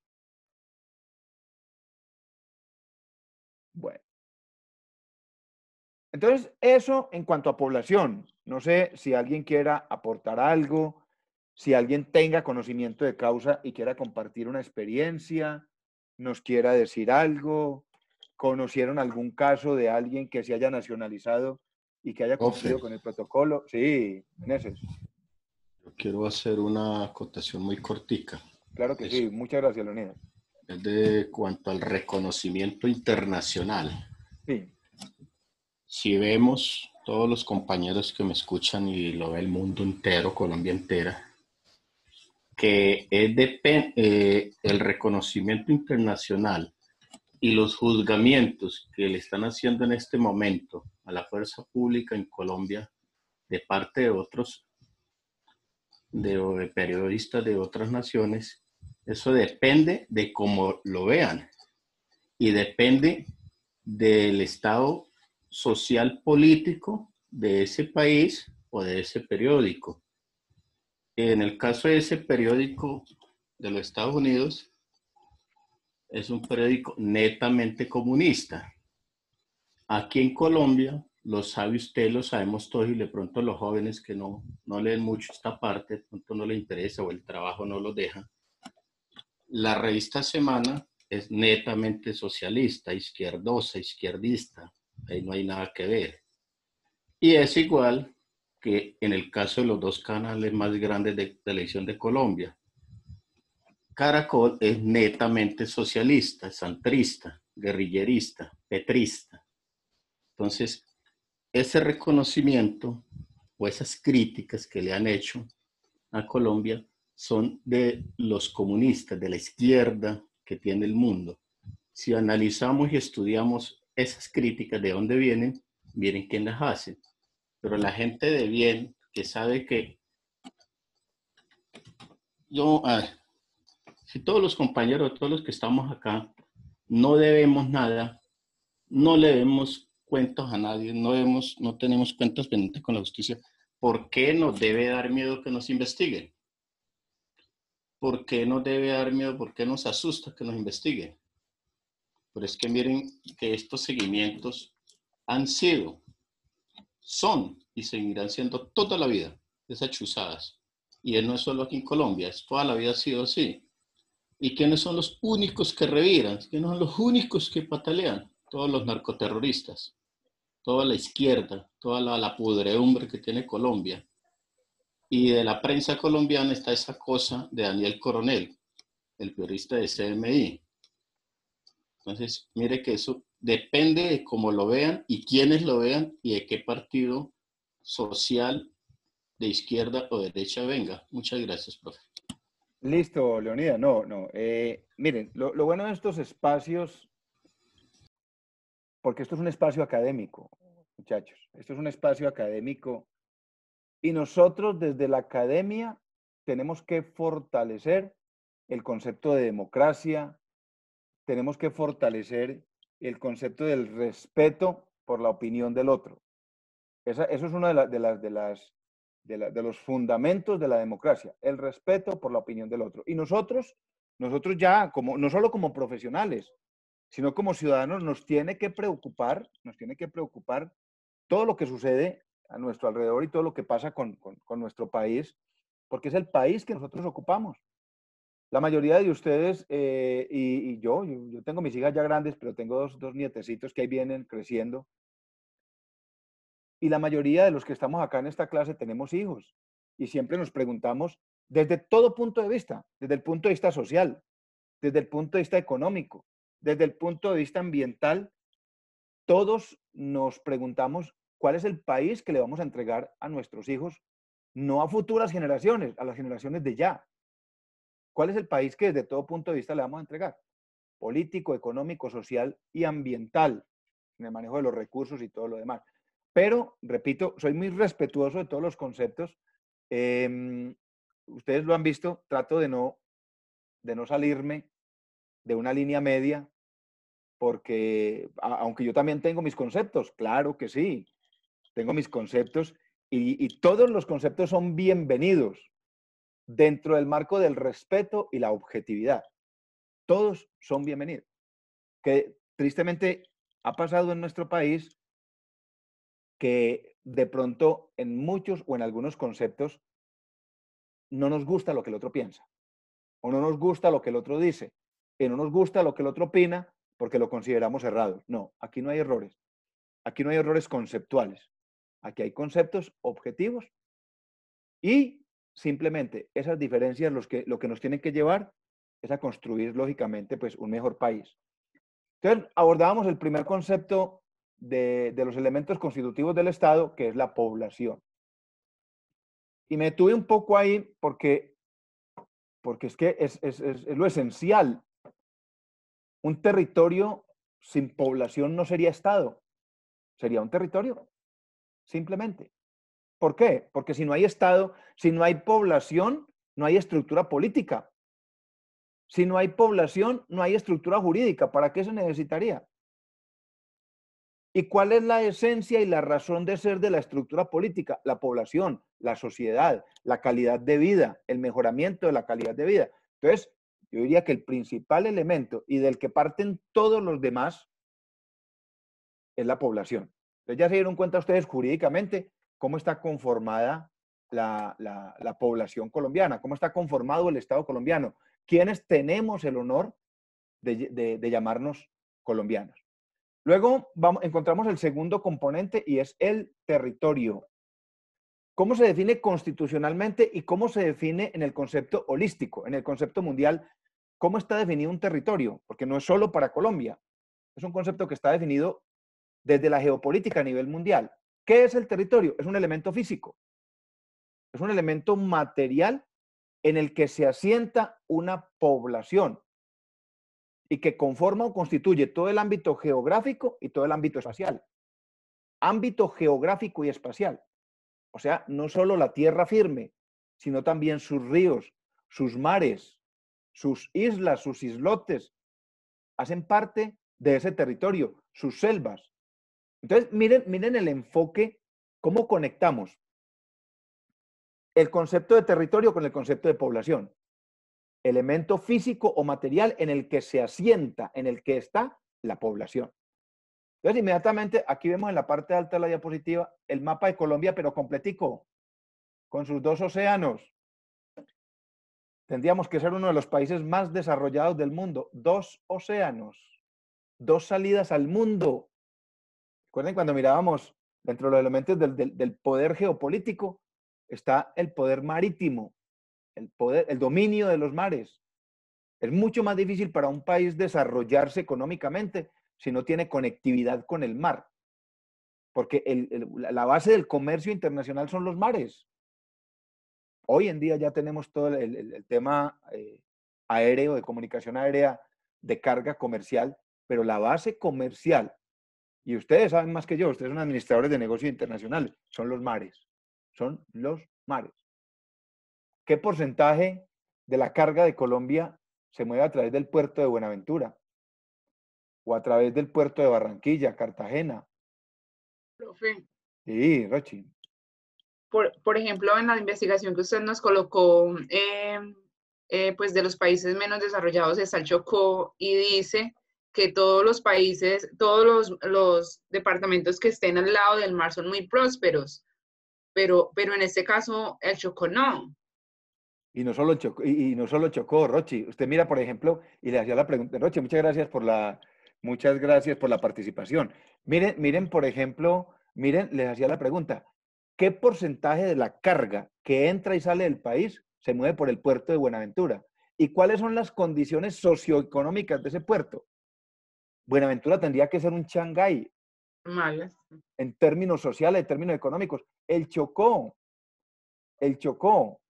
Bueno. Entonces, eso en cuanto a población. No sé si alguien quiera aportar algo si alguien tenga conocimiento de causa y quiera compartir una experiencia, nos quiera decir algo, conocieron algún caso de alguien que se haya nacionalizado y que haya cumplido con el protocolo. Sí, Neces. quiero hacer una acotación muy cortica. Claro que sí, muchas gracias, Leonidas. Es de cuanto al reconocimiento internacional. Sí. Si vemos todos los compañeros que me escuchan y lo ve el mundo entero, Colombia entera, que es de, eh, el reconocimiento internacional y los juzgamientos que le están haciendo en este momento a la fuerza pública en Colombia de parte de otros, de periodistas de otras naciones, eso depende de cómo lo vean y depende del estado social político de ese país o de ese periódico. En el caso de ese periódico de los Estados Unidos, es un periódico netamente comunista. Aquí en Colombia, lo sabe usted, lo sabemos todos y de pronto los jóvenes que no, no leen mucho esta parte, de pronto no le interesa o el trabajo no lo deja. La revista Semana es netamente socialista, izquierdosa, izquierdista, ahí no hay nada que ver. Y es igual que en el caso de los dos canales más grandes de televisión de Colombia. Caracol es netamente socialista, santrista, guerrillerista, petrista. Entonces, ese reconocimiento o esas críticas que le han hecho a Colombia son de los comunistas, de la izquierda que tiene el mundo. Si analizamos y estudiamos esas críticas, de dónde vienen, Vienen quién las hace. Pero la gente de bien que sabe que yo, si todos los compañeros, todos los que estamos acá, no debemos nada, no le debemos cuentos a nadie, no, no tenemos cuentas pendientes con la justicia, ¿por qué nos debe dar miedo que nos investiguen? ¿Por qué nos debe dar miedo? ¿Por qué nos asusta que nos investiguen? Pero es que miren que estos seguimientos han sido son y seguirán siendo toda la vida esas Y él no es solo aquí en Colombia, es toda la vida ha sido así. ¿Y quiénes son los únicos que reviran? ¿Quiénes son los únicos que patalean? Todos los narcoterroristas, toda la izquierda, toda la, pudreumbre que tiene Colombia. Y de la prensa colombiana está esa cosa de Daniel Coronel, el periodista de CMI. Entonces, mire que eso depende de cómo lo vean y quiénes lo vean y de qué partido social de izquierda o derecha venga. Muchas gracias, profe. Listo, Leonida. No, no. Eh, miren, lo, lo, bueno de estos espacios, porque esto es un espacio académico, muchachos, esto es un espacio académico y nosotros desde la academia tenemos que fortalecer el concepto de democracia, tenemos que fortalecer el concepto del respeto por la opinión del otro. eso es uno de, los fundamentos de la democracia, el respeto por la opinión del otro. Y nosotros, nosotros ya, como, no solo como profesionales, sino como ciudadanos, nos tiene que preocupar, nos tiene que preocupar todo lo que sucede a nuestro alrededor y todo lo que pasa con nuestro país, porque es el país que nosotros ocupamos. La mayoría de ustedes eh, y, yo, yo, tengo mis hijas ya grandes, pero tengo dos, dos nietecitos que ahí vienen creciendo. Y la mayoría de los que estamos acá en esta clase tenemos hijos. Y siempre nos preguntamos, desde todo punto de vista, desde el punto de vista social, desde el punto de vista económico, desde el punto de vista ambiental, todos nos preguntamos cuál es el país que le vamos a entregar a nuestros hijos, no a futuras generaciones, a las generaciones de ya, ¿Cuál es el país que desde todo punto de vista le vamos a entregar? Político, económico, social y ambiental, en el manejo de los recursos y todo lo demás. Pero, repito, soy muy respetuoso de todos los conceptos. Em, ustedes lo han visto, trato de no, de no salirme de una línea media, porque aunque yo también tengo mis conceptos, claro que sí, tengo mis conceptos y, y todos los conceptos son bienvenidos dentro del marco del respeto y la objetividad. Todos son bienvenidos. Que tristemente ha pasado en nuestro país que de pronto en muchos o en algunos conceptos no nos gusta lo que el otro piensa, o no nos gusta lo que el otro dice, y no nos gusta lo que el otro opina porque lo consideramos errado. No, aquí no hay errores. Aquí no hay errores conceptuales. Aquí hay conceptos objetivos y simplemente esas diferencias los que, lo que nos tienen que llevar es a construir, lógicamente, pues un mejor país. Entonces, abordábamos el primer concepto de, los elementos constitutivos del Estado, que es la población. Y me detuve un poco ahí porque, porque es que es lo esencial. Un territorio sin población no sería Estado, sería un territorio, simplemente. ¿Por qué? Porque si no hay Estado, si no hay población, no hay estructura política. Si no hay población, no hay estructura jurídica. ¿Para qué se necesitaría? ¿Y cuál es la esencia y la razón de ser de la estructura política? La población, la sociedad, la calidad de vida, el mejoramiento de la calidad de vida. Entonces, yo diría que el principal elemento y del que parten todos los demás es la población. Entonces ya se dieron cuenta ustedes jurídicamente cómo está conformada la, población colombiana, cómo está conformado el Estado colombiano, ¿Quiénes tenemos el honor de, llamarnos colombianos. Luego encontramos el segundo componente y es el territorio. ¿Cómo se define constitucionalmente y cómo se define en el concepto holístico, en el concepto mundial? ¿Cómo está definido un territorio? Porque no es solo para Colombia, es un concepto que está definido desde la geopolítica a nivel mundial. ¿Qué es el territorio? Es un elemento físico, es un elemento material en el que se asienta una población y que conforma o constituye todo el ámbito geográfico y todo el ámbito espacial. Ámbito geográfico y espacial. O sea, no solo la tierra firme, sino también sus ríos, sus mares, sus islas, sus islotes, hacen parte de ese territorio, sus selvas, entonces, miren, miren el enfoque, cómo conectamos el concepto de territorio con el concepto de población. Elemento físico o material en el que se asienta, en el que está la población. Entonces, inmediatamente, aquí vemos en la parte alta de la diapositiva el mapa de Colombia, pero completico, con sus dos océanos. Tendríamos que ser uno de los países más desarrollados del mundo. Dos océanos, dos salidas al mundo. Recuerden cuando mirábamos dentro de los elementos del, poder geopolítico, está el poder marítimo, el, poder, el dominio de los mares. Es mucho más difícil para un país desarrollarse económicamente si no tiene conectividad con el mar, porque la base del comercio internacional son los mares. Hoy en día ya tenemos todo el, tema eh, aéreo, de comunicación aérea, de carga comercial, pero la base comercial y ustedes saben más que yo, ustedes son administradores de negocios internacionales, son los mares, son los mares. ¿Qué porcentaje de la carga de Colombia se mueve a través del puerto de Buenaventura? ¿O a través del puerto de Barranquilla, Cartagena? Profe. Sí, Rochi. Por, ejemplo, en la investigación que usted nos colocó, em, eh, pues de los países menos desarrollados es el y dice que todos los países, todos los, departamentos que estén al lado del mar son muy prósperos, pero, pero en este caso el Chocó no. Y no solo Chocó, y, no solo Chocó, Rochi. Usted mira, por ejemplo, y le hacía la pregunta, Rochi, muchas gracias por la, muchas gracias por la participación. Miren, miren, por ejemplo, miren, les hacía la pregunta, ¿qué porcentaje de la carga que entra y sale del país se mueve por el puerto de Buenaventura? ¿Y cuáles son las condiciones socioeconómicas de ese puerto? Buenaventura tendría que ser un Shanghái. En términos sociales, en términos económicos. El Chocó, el Chocó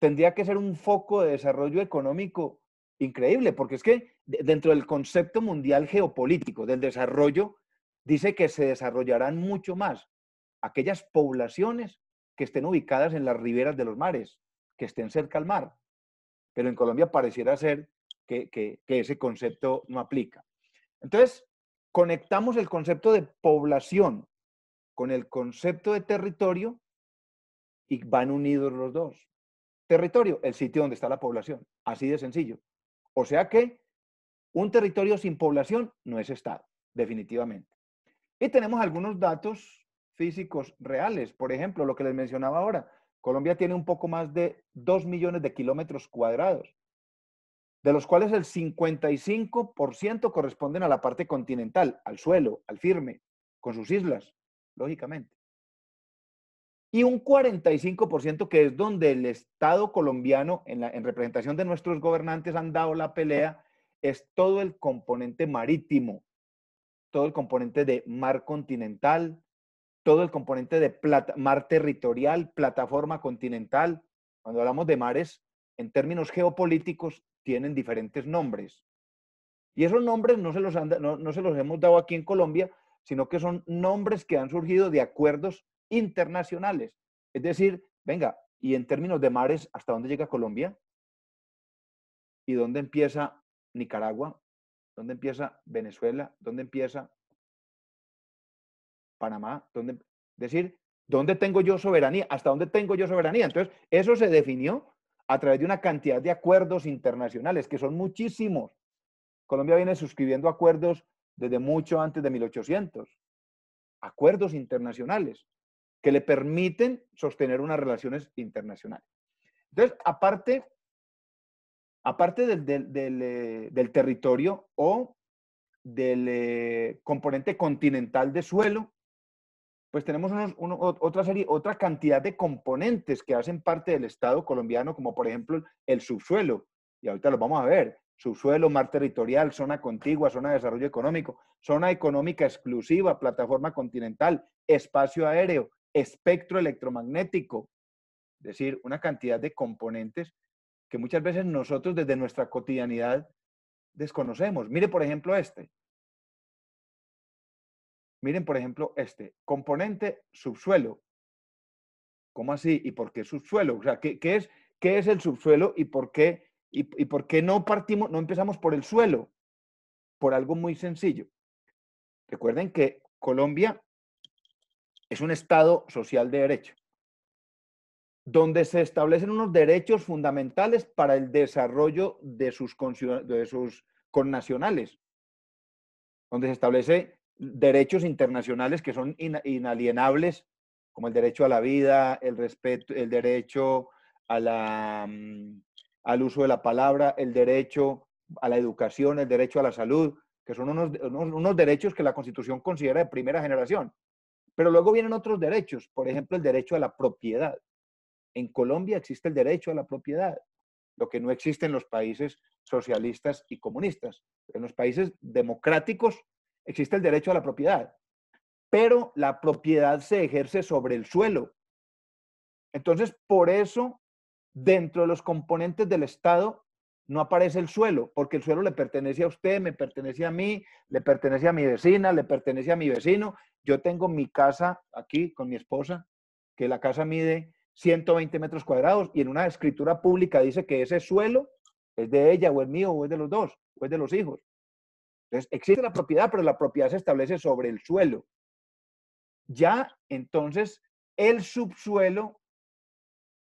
tendría que ser un foco de desarrollo económico increíble, porque es que dentro del concepto mundial geopolítico del desarrollo, dice que se desarrollarán mucho más aquellas poblaciones que estén ubicadas en las riberas de los mares, que estén cerca al mar. Pero en Colombia pareciera ser que ese concepto no aplica. Entonces, conectamos el concepto de población con el concepto de territorio y van unidos los dos. Territorio, el sitio donde está la población, así de sencillo. O sea que un territorio sin población no es Estado, definitivamente. Y tenemos algunos datos físicos reales. Por ejemplo, lo que les mencionaba ahora, Colombia tiene un poco más de 2 millones de kilómetros cuadrados de los cuales el 55% corresponden a la parte continental, al suelo, al firme, con sus islas, lógicamente. Y un 45% que es donde el Estado colombiano, en, en representación de nuestros gobernantes, han dado la pelea, es todo el componente marítimo, todo el componente de mar continental, todo el componente de mar territorial, plataforma continental. Cuando hablamos de mares, en términos geopolíticos, tienen diferentes nombres. Y esos nombres no se los, han, no, se los hemos dado aquí en Colombia, sino que son nombres que han surgido de acuerdos internacionales. Es decir, venga, y en términos de mares, ¿hasta dónde llega Colombia? ¿Y dónde empieza Nicaragua? ¿Dónde empieza Venezuela? ¿Dónde empieza Panamá? ¿Dónde, es decir, ¿dónde tengo yo soberanía? ¿Hasta dónde tengo yo soberanía? Entonces, eso se definió a través de una cantidad de acuerdos internacionales, que son muchísimos. Colombia viene suscribiendo acuerdos desde mucho antes de 1800, acuerdos internacionales que le permiten sostener unas relaciones internacionales. Entonces, aparte, aparte del, eh, territorio o del eh, componente continental de suelo, pues tenemos otra otra cantidad de componentes que hacen parte del Estado colombiano, como por ejemplo el subsuelo, y ahorita lo vamos a ver, subsuelo, mar territorial, zona contigua, zona de desarrollo económico, zona económica exclusiva, plataforma continental, espacio aéreo, espectro electromagnético, es decir, una cantidad de componentes que muchas veces nosotros desde nuestra cotidianidad desconocemos. Mire, por ejemplo, este, Miren, por ejemplo, este, componente subsuelo. ¿Cómo así? ¿Y por qué subsuelo? O sea, ¿qué, es, qué es el subsuelo y por qué, y, por qué no partimos, no empezamos por el suelo? Por algo muy sencillo. Recuerden que Colombia es un Estado social de derecho, donde se establecen unos derechos fundamentales para el desarrollo de sus, de sus connacionales, donde se establece derechos internacionales que son inalienables, como el derecho a la vida, el respeto, el derecho mm, al uso de la palabra, el derecho a la educación, el derecho a la salud, que son unos, unos derechos que la Constitución considera de primera generación. Pero luego vienen otros derechos, por ejemplo, el derecho a la propiedad. En Colombia existe el derecho a la propiedad, lo que no existe en los países socialistas y comunistas. En los países democráticos existe el derecho a la propiedad, pero la propiedad se ejerce sobre el suelo. Entonces, por eso, dentro de los componentes del Estado, no aparece el suelo, porque el suelo le pertenece a usted, me pertenece a mí, le pertenece a mi vecina, le pertenece a mi vecino. Yo tengo mi casa aquí con mi esposa, que la casa mide 120 metros cuadrados y en una escritura pública dice que ese suelo es de ella o es mío o es de los dos o es de los hijos. Entonces, existe la propiedad, pero la propiedad se establece sobre el suelo. Ya, entonces, el subsuelo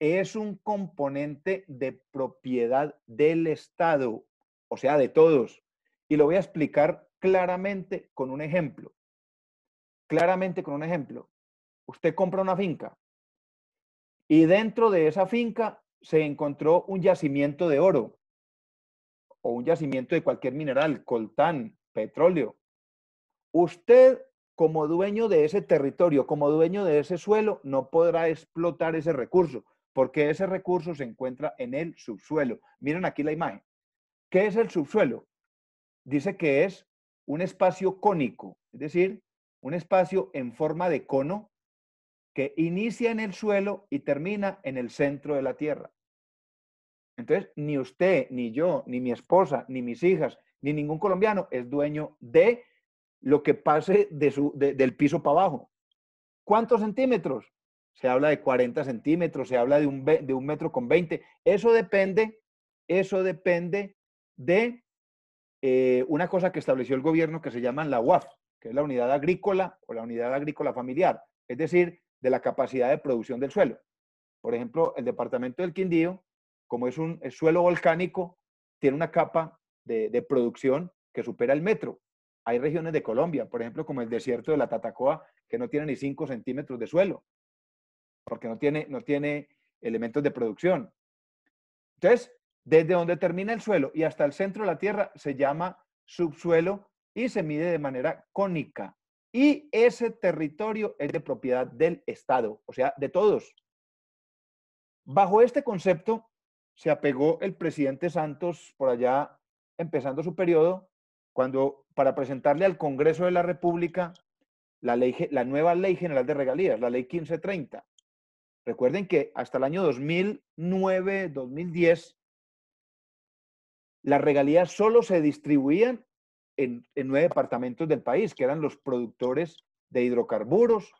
es un componente de propiedad del Estado, o sea, de todos. Y lo voy a explicar claramente con un ejemplo. Claramente con un ejemplo. Usted compra una finca y dentro de esa finca se encontró un yacimiento de oro o un yacimiento de cualquier mineral, coltán, petróleo, usted como dueño de ese territorio, como dueño de ese suelo, no podrá explotar ese recurso, porque ese recurso se encuentra en el subsuelo. Miren aquí la imagen. ¿Qué es el subsuelo? Dice que es un espacio cónico, es decir, un espacio en forma de cono que inicia en el suelo y termina en el centro de la tierra. Entonces, ni usted, ni yo, ni mi esposa, ni mis hijas, ni ningún colombiano es dueño de lo que pase del piso para abajo. ¿Cuántos centímetros? Se habla de 40 centímetros, se habla de un, de un metro con 20. Eso depende, eso depende de eh, una cosa que estableció el gobierno que se llama la UAF, que es la unidad agrícola o la unidad agrícola familiar, es decir, de la capacidad de producción del suelo. Por ejemplo, el departamento del Quindío como es un suelo volcánico, tiene una capa de, producción que supera el metro. Hay regiones de Colombia, por ejemplo, como el desierto de la Tatacoa, que no tiene ni 5 centímetros de suelo, porque no tiene, no tiene elementos de producción. Entonces, desde donde termina el suelo y hasta el centro de la Tierra se llama subsuelo y se mide de manera cónica. Y ese territorio es de propiedad del Estado, o sea, de todos. Bajo este concepto, se apegó el presidente Santos por allá empezando su periodo, cuando para presentarle al Congreso de la República la, nueva Ley General de Regalías, la Ley 1530. Recuerden que hasta el año 2009, 2010, las regalías solo se distribuían en, nueve departamentos del país, que eran los productores de hidrocarburos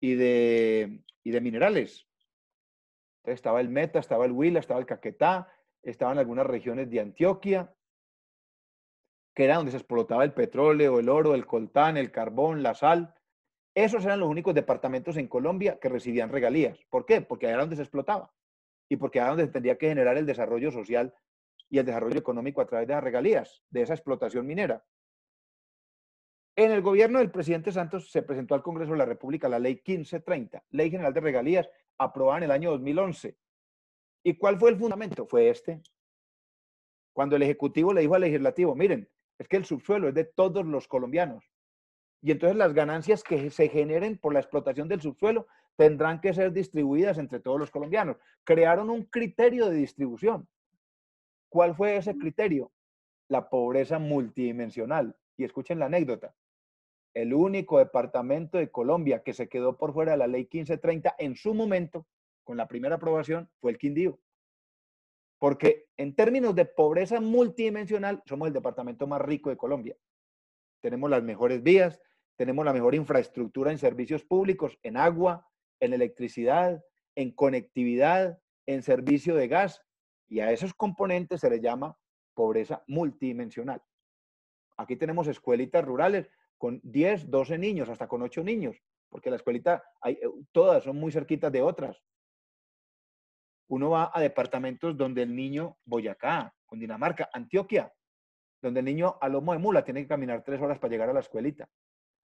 y de, y de minerales. Entonces estaba el Meta, estaba el Huila, estaba el Caquetá, estaban algunas regiones de Antioquia, que era donde se explotaba el petróleo, el oro, el coltán, el carbón, la sal. Esos eran los únicos departamentos en Colombia que recibían regalías. ¿Por qué? Porque era donde se explotaba y porque era donde se tendría que generar el desarrollo social y el desarrollo económico a través de las regalías, de esa explotación minera. En el gobierno del presidente Santos se presentó al Congreso de la República la Ley 1530, Ley General de Regalías, aprobada en el año 2011. ¿Y cuál fue el fundamento? Fue este. Cuando el Ejecutivo le dijo al Legislativo, miren, es que el subsuelo es de todos los colombianos. Y entonces las ganancias que se generen por la explotación del subsuelo tendrán que ser distribuidas entre todos los colombianos. Crearon un criterio de distribución. ¿Cuál fue ese criterio? La pobreza multidimensional. Y escuchen la anécdota el único departamento de Colombia que se quedó por fuera de la ley 1530 en su momento, con la primera aprobación, fue el Quindío. Porque en términos de pobreza multidimensional, somos el departamento más rico de Colombia. Tenemos las mejores vías, tenemos la mejor infraestructura en servicios públicos, en agua, en electricidad, en conectividad, en servicio de gas. Y a esos componentes se les llama pobreza multidimensional. Aquí tenemos escuelitas rurales, con 10, 12 niños, hasta con 8 niños, porque la escuelita, hay, eh, todas son muy cerquitas de otras. Uno va a departamentos donde el niño, Boyacá, con Dinamarca, Antioquia, donde el niño a lomo de mula tiene que caminar tres horas para llegar a la escuelita.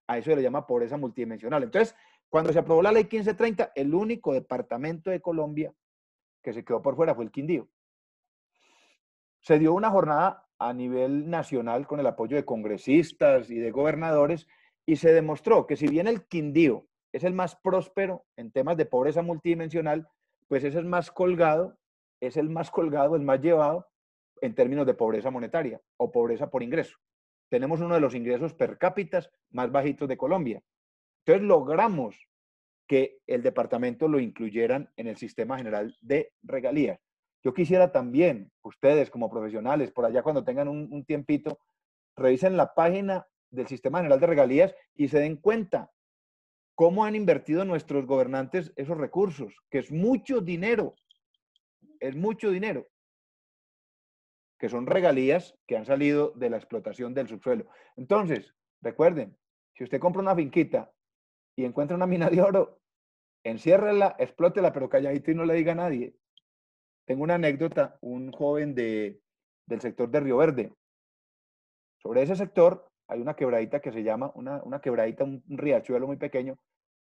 A eso se le llama pobreza multidimensional. Entonces, cuando se aprobó la ley 1530, el único departamento de Colombia que se quedó por fuera fue el Quindío. Se dio una jornada a nivel nacional con el apoyo de congresistas y de gobernadores y se demostró que si bien el Quindío es el más próspero en temas de pobreza multidimensional, pues ese es más colgado, es el más colgado, el más llevado en términos de pobreza monetaria o pobreza por ingreso. Tenemos uno de los ingresos per cápita más bajitos de Colombia. Entonces logramos que el departamento lo incluyeran en el sistema general de regalías. Yo quisiera también, ustedes como profesionales, por allá cuando tengan un, tiempito, revisen la página del Sistema General de Regalías y se den cuenta cómo han invertido nuestros gobernantes esos recursos, que es mucho dinero, es mucho dinero, que son regalías que han salido de la explotación del subsuelo. Entonces, recuerden, si usted compra una finquita y encuentra una mina de oro, enciérrela, explótela, pero calladito y no le diga a nadie. Tengo una anécdota, un joven del sector de Río Verde. Sobre ese sector hay una quebradita que se llama, una, una quebradita, un, riachuelo muy pequeño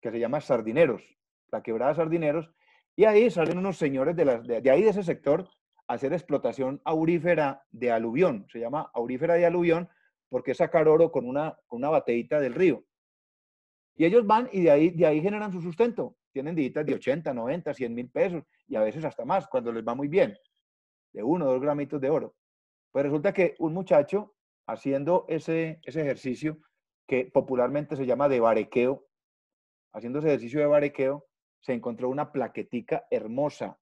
que se llama Sardineros, la quebrada Sardineros, y ahí salen unos señores de, de, ahí de ese sector a hacer explotación aurífera de aluvión, se llama aurífera de aluvión porque es sacar oro con una, con una bateita del río. Y ellos van y de ahí, de ahí generan su sustento. Tienen ditas de 80, 90, 100 mil pesos y a veces hasta más cuando les va muy bien. De uno, dos gramitos de oro. Pues resulta que un muchacho haciendo ese, ese ejercicio que popularmente se llama de barequeo, haciendo ese ejercicio de barequeo, se encontró una plaquetica hermosa.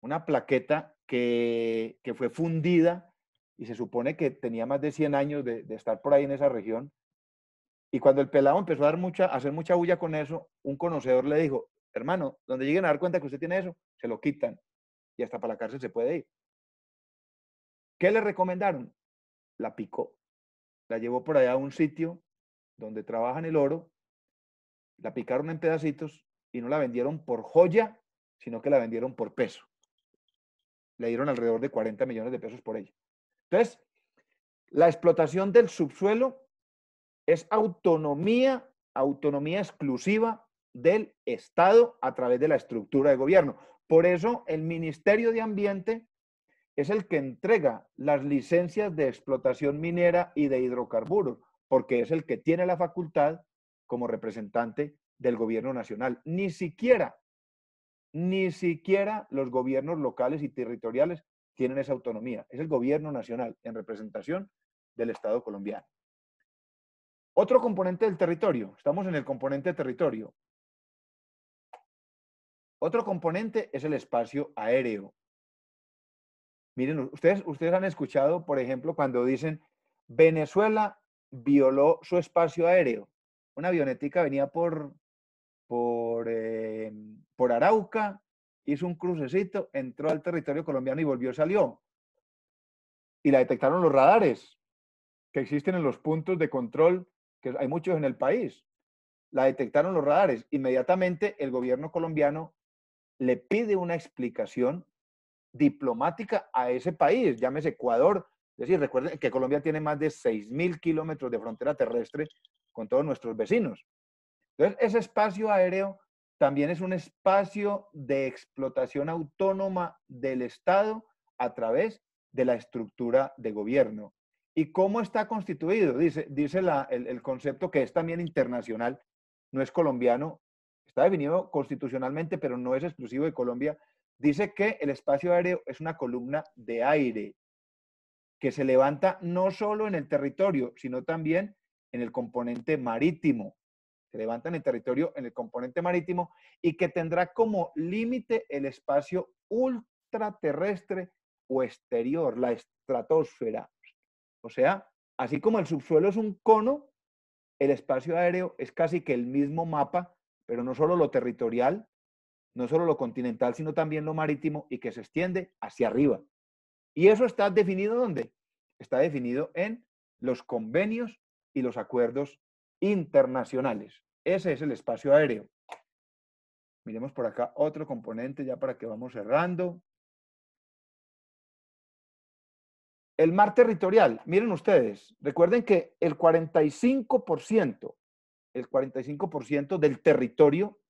Una plaqueta que, fue fundida y se supone que tenía más de 100 años de estar por ahí en esa región y cuando el pelado empezó a, dar mucha, a hacer mucha bulla con eso, un conocedor le dijo, hermano, donde lleguen a dar cuenta que usted tiene eso, se lo quitan y hasta para la cárcel se puede ir. ¿Qué le recomendaron? La picó. La llevó por allá a un sitio donde trabajan el oro, la picaron en pedacitos y no la vendieron por joya, sino que la vendieron por peso. Le dieron alrededor de 40 millones de pesos por ella. Entonces, la explotación del subsuelo es autonomía, autonomía exclusiva del Estado a través de la estructura de gobierno. Por eso el Ministerio de Ambiente es el que entrega las licencias de explotación minera y de hidrocarburos, porque es el que tiene la facultad como representante del gobierno nacional. Ni siquiera, ni siquiera los gobiernos locales y territoriales tienen esa autonomía. Es el gobierno nacional en representación del Estado colombiano. Otro componente del territorio, estamos en el componente territorio. Otro componente es el espacio aéreo. Miren, ustedes, ustedes han escuchado, por ejemplo, cuando dicen Venezuela violó su espacio aéreo. Una avionetica venía por, por, em, por Arauca, hizo un crucecito, entró al territorio colombiano y volvió, salió. Y la detectaron los radares que existen en los puntos de control que hay muchos en el país. La detectaron los radares. Inmediatamente el gobierno colombiano le pide una explicación diplomática a ese país, llámese Ecuador. Es decir, recuerden que Colombia tiene más de 6.000 kilómetros de frontera terrestre con todos nuestros vecinos. Entonces, ese espacio aéreo también es un espacio de explotación autónoma del Estado a través de la estructura de gobierno. ¿Y cómo está constituido? Dice, el, el, concepto que es también internacional, no es colombiano, está definido constitucionalmente, pero no es exclusivo de Colombia. Dice que el espacio aéreo es una columna de aire que se levanta no solo en el territorio, sino también en el componente marítimo. Se levanta en el territorio, en el componente marítimo, y que tendrá como límite el espacio ultraterrestre o exterior, la estratosfera o sea, así como el subsuelo es un cono, el espacio aéreo es casi que el mismo mapa, pero no solo lo territorial, no solo lo continental, sino también lo marítimo y que se extiende hacia arriba. ¿Y eso está definido dónde? Está definido en los convenios y los acuerdos internacionales. Ese es el espacio aéreo. Miremos por acá otro componente ya para que vamos cerrando. El mar territorial, miren ustedes, recuerden que el 45%, el 45% del territorio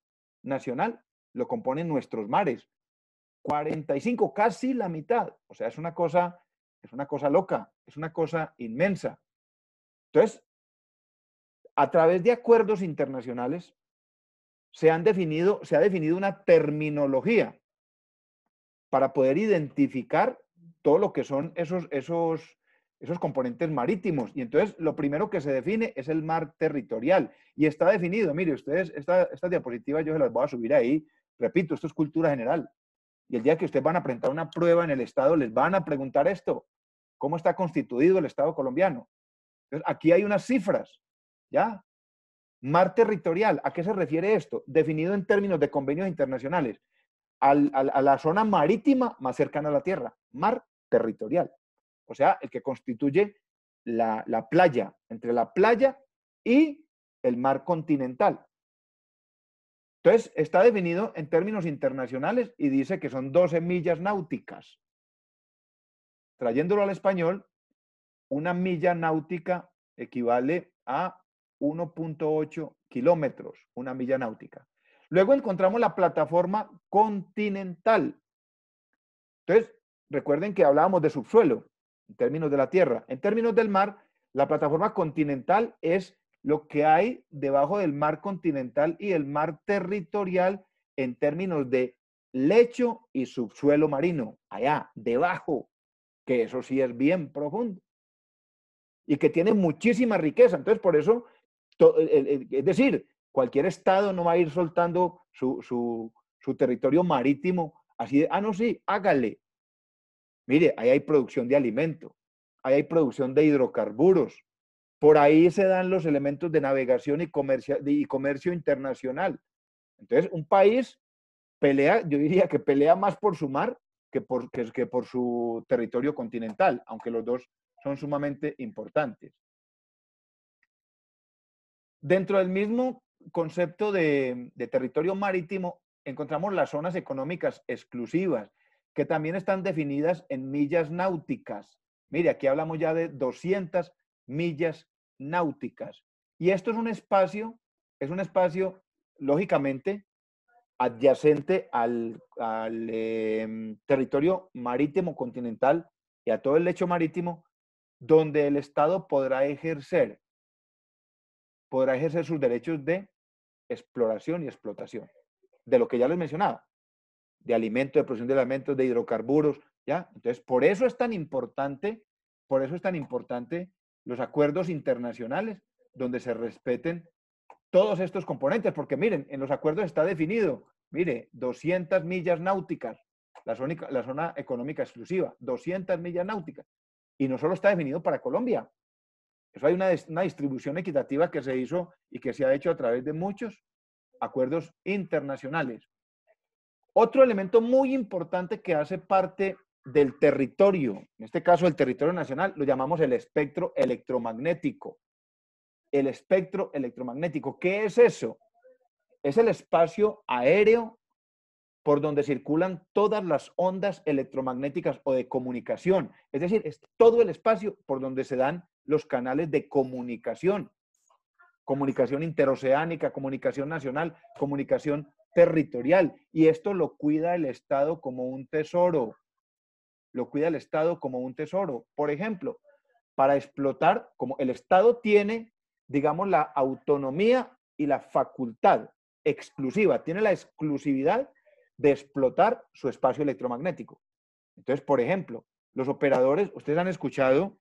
nacional lo componen nuestros mares. 45, casi la mitad. O sea, es una cosa, es una cosa loca, es una cosa inmensa. Entonces, a través de acuerdos internacionales se, han definido, se ha definido una terminología para poder identificar todo lo que son esos, esos, esos componentes marítimos. Y entonces lo primero que se define es el mar territorial. Y está definido, mire, ustedes, esta esta diapositiva yo se las voy a subir ahí. Repito, esto es cultura general. Y el día que ustedes van a presentar una prueba en el Estado, les van a preguntar esto. ¿Cómo está constituido el Estado colombiano? Entonces, aquí hay unas cifras, ¿ya? Mar territorial, ¿a qué se refiere esto? Definido en términos de convenios internacionales, a la zona marítima más cercana a la Tierra, mar territorial, o sea, el que constituye la, playa, entre la playa y el mar continental. Entonces, está definido en términos internacionales y dice que son 12 millas náuticas. Trayéndolo al español, una milla náutica equivale a 1.8 kilómetros, una milla náutica. Luego encontramos la plataforma continental. Entonces, recuerden que hablábamos de subsuelo, en términos de la tierra. En términos del mar, la plataforma continental es lo que hay debajo del mar continental y el mar territorial en términos de lecho y subsuelo marino, allá, debajo, que eso sí es bien profundo y que tiene muchísima riqueza. Entonces, por eso, es decir, cualquier estado no va a ir soltando su, territorio marítimo así de, ah, no, sí, hágale, Mire, ahí hay producción de alimento, ahí hay producción de hidrocarburos, por ahí se dan los elementos de navegación y comercio, internacional. Entonces, un país pelea, yo diría que pelea más por su mar que por, por su territorio continental, aunque los dos son sumamente importantes. Dentro del mismo concepto de territorio marítimo, encontramos las zonas económicas exclusivas, que también están definidas en millas náuticas. Mire, aquí hablamos ya de 200 millas náuticas. Y esto es un espacio, es un espacio, lógicamente, adyacente al, em, territorio marítimo continental y a todo el lecho marítimo, donde el Estado podrá ejercer, podrá ejercer sus derechos de exploración y explotación, de lo que ya les mencionaba, de alimentos, de producción de alimentos, de hidrocarburos, ¿ya? Entonces, por eso es tan importante, por eso es tan importante los acuerdos internacionales donde se respeten todos estos componentes, porque miren, en los acuerdos está definido, mire, 200 millas náuticas, la zona, económica exclusiva, 200 millas náuticas, y no solo está definido para Colombia, eso hay una distribución equitativa que se hizo y que se ha hecho a través de muchos acuerdos internacionales. Otro elemento muy importante que hace parte del territorio, en este caso el territorio nacional, lo llamamos el espectro electromagnético. El espectro electromagnético, ¿qué es eso? Es el espacio aéreo por donde circulan todas las ondas electromagnéticas o de comunicación. Es decir, es todo el espacio por donde se dan los canales de comunicación. Comunicación interoceánica, comunicación nacional, comunicación territorial y esto lo cuida el Estado como un tesoro. Lo cuida el Estado como un tesoro. Por ejemplo, para explotar, como el Estado tiene, digamos, la autonomía y la facultad exclusiva, tiene la exclusividad de explotar su espacio electromagnético. Entonces, por ejemplo, los operadores, ustedes han escuchado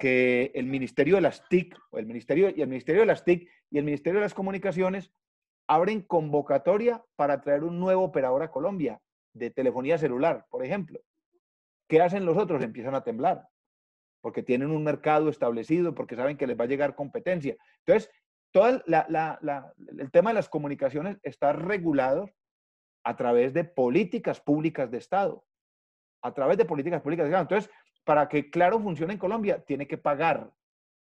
que el Ministerio de las TIC, o el Ministerio, y el Ministerio de las TIC y el Ministerio de las Comunicaciones abren convocatoria para traer un nuevo operador a Colombia, de telefonía celular, por ejemplo. ¿Qué hacen los otros? Empiezan a temblar, porque tienen un mercado establecido, porque saben que les va a llegar competencia. Entonces, todo el tema de las comunicaciones está regulado a través de políticas públicas de Estado, a través de políticas públicas de Estado. Entonces, para que Claro funcione en Colombia, tiene que pagar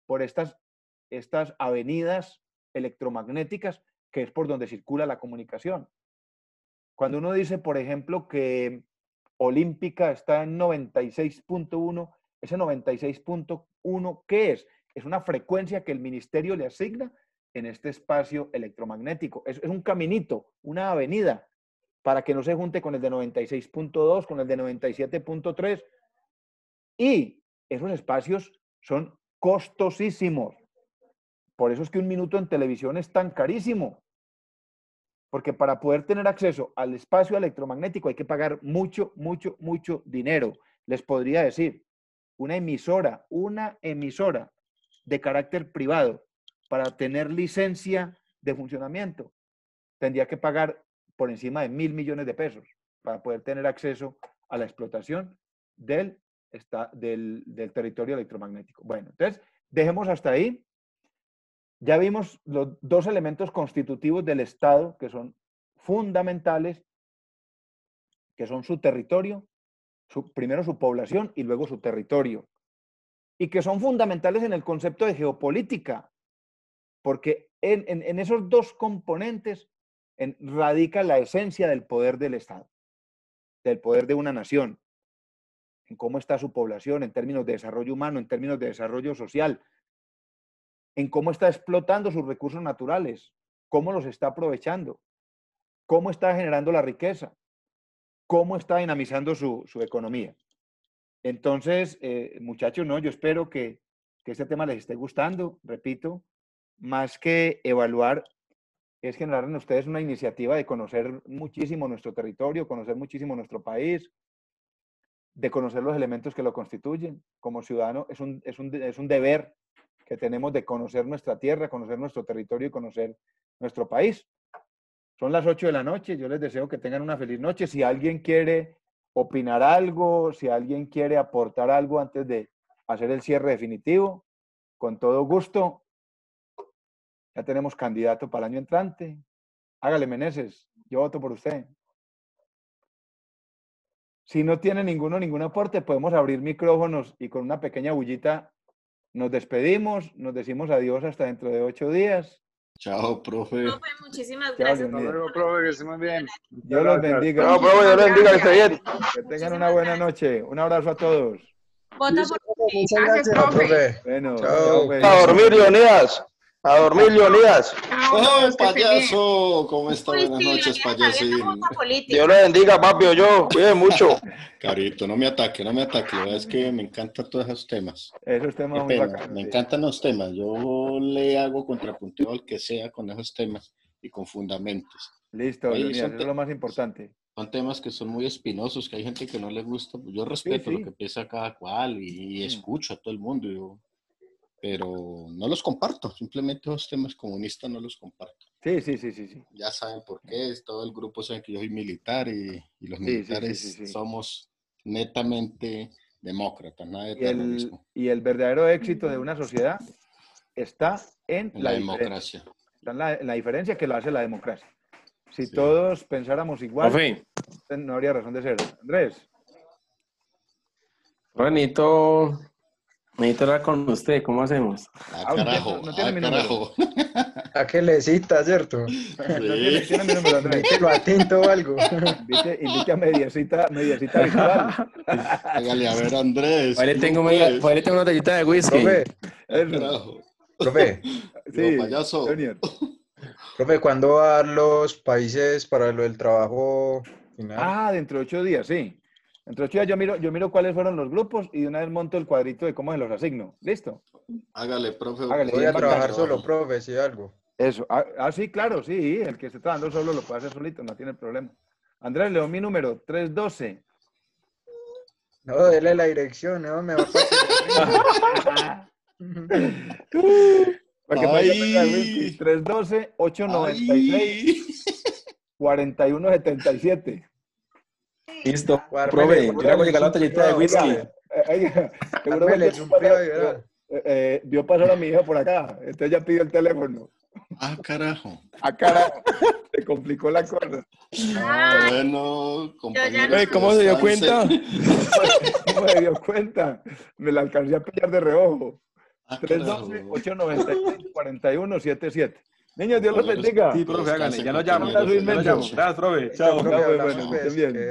por estas avenidas electromagnéticas que es por donde circula la comunicación. Cuando uno dice, por ejemplo, que Olímpica está en 96.1, ese 96.1, ¿qué es? Es una frecuencia que el ministerio le asigna en este espacio electromagnético. Es, es un caminito, una avenida, para que no se junte con el de 96.2, con el de 97.3. Y esos espacios son costosísimos. Por eso es que un minuto en televisión es tan carísimo. Porque para poder tener acceso al espacio electromagnético hay que pagar mucho, mucho, mucho dinero. Les podría decir, una emisora, una emisora de carácter privado para tener licencia de funcionamiento tendría que pagar por encima de mil millones de pesos para poder tener acceso a la explotación del, del, del territorio electromagnético. Bueno, entonces, dejemos hasta ahí. Ya vimos los dos elementos constitutivos del Estado que son fundamentales, que son su territorio, primero su población y luego su territorio, y que son fundamentales en el concepto de geopolítica, porque en, esos dos componentes en, radica la esencia del poder del Estado, del poder de una nación, en cómo está su población en términos de desarrollo humano, en términos de desarrollo social, en cómo está explotando sus recursos naturales, cómo los está aprovechando, cómo está generando la riqueza, cómo está dinamizando su, economía. Entonces, eh, muchachos, no, yo espero que, que este tema les esté gustando, repito, más que evaluar, es generar en ustedes una iniciativa de conocer muchísimo nuestro territorio, conocer muchísimo nuestro país, de conocer los elementos que lo constituyen. Como ciudadano es un, es un, es un deber que tenemos de conocer nuestra tierra, conocer nuestro territorio y conocer nuestro país. Son las 8 de la noche, yo les deseo que tengan una feliz noche. Si alguien quiere opinar algo, si alguien quiere aportar algo antes de hacer el cierre definitivo, con todo gusto. Ya tenemos candidato para el año entrante. Hágale Meneses, yo voto por usted. Si no tiene ninguno, ningún aporte, podemos abrir micrófonos y con una pequeña bullita nos despedimos, nos decimos adiós hasta dentro de ocho días. Chao, profe. Profe, pues, muchísimas Chao, gracias. Hasta luego, profe, que se muy bien. Dios los bendiga. Chao, profe, Dios los bendiga, que esté bien. Que tengan una buena gracias. noche. Un abrazo a todos. Vota por Muchas gracias, profe. Bueno, chao. Chao, a dormir, Leonidas. A dormir, Leonidas. ¡Oh, payaso! ¿Cómo pues está? Buenas noches, payaso. Dios le bendiga, papi, yo. Cuide mucho. [laughs] Carito, no me ataque, no me ataque. La verdad es que me encantan todos esos temas. Esos temas muy encantan. Me encantan los temas. Yo le hago contrapunteo al que sea con esos temas y con fundamentos. Listo, Leonidas, es lo más importante. Son temas que son muy espinosos, que hay gente que no le gusta. Pues yo respeto lo que piensa cada cual y, mm. escucho a todo el mundo pero no los comparto, simplemente los temas comunistas no los comparto. Sí, sí, sí, sí. Ya saben por qué, todo el grupo sabe que yo soy militar y, los militares somos netamente demócratas, nada de y El, y el verdadero éxito de una sociedad está en, la, democracia. la, la, diferencia que lo hace la democracia. Si todos pensáramos igual, no habría razón de ser. Andrés. Juanito, Necesito con usted, ¿cómo hacemos? Ah, ah, a carajo, no, tiene ah, [laughs] a mi A le cita, ¿cierto? [laughs] Sí. [laughs] número, lo o algo. a mediacita, Hágale, a ver, Andrés. Ahí tengo, tengo una tallita de whisky. Profe. Profe. Sí, payaso. Profe, ¿cuándo van los países para lo del trabajo Ah, dentro de ocho días, sí. Entonces yo miro, yo miro cuáles fueron los grupos y de una vez monto el cuadrito de cómo se los asigno. ¿Listo? Hágale, profe. Hágale, voy a trabajar solo, profe, si algo. Eso. Ah, ah, sí, claro, sí. El que se está solo lo puede hacer solito, no tiene problema. Andrés, doy mi número, 312. No, dele la dirección, no me va a [laughs] Porque Ay. 312 896 4177. Listo, ah, prove, yo le a llegar la tallita de whisky. Seguramente eh, eh [laughs] vio eh, eh, pasar a mi hija por acá, entonces ya pidió el teléfono. Ah, carajo. Ah, carajo. [laughs] Se complicó la cosa. Ah. bueno, no ¿Cómo se dio cuenta? [laughs] ¿Cómo se dio cuenta? Me la alcancé a pillar de reojo. 312-896-4177. Ah, Niños, Dios los pues, bendiga. Sí, pues, profe, háganle, ya nos llamo. Gracias, profe. Chao, profe. Bueno, que pues, bien.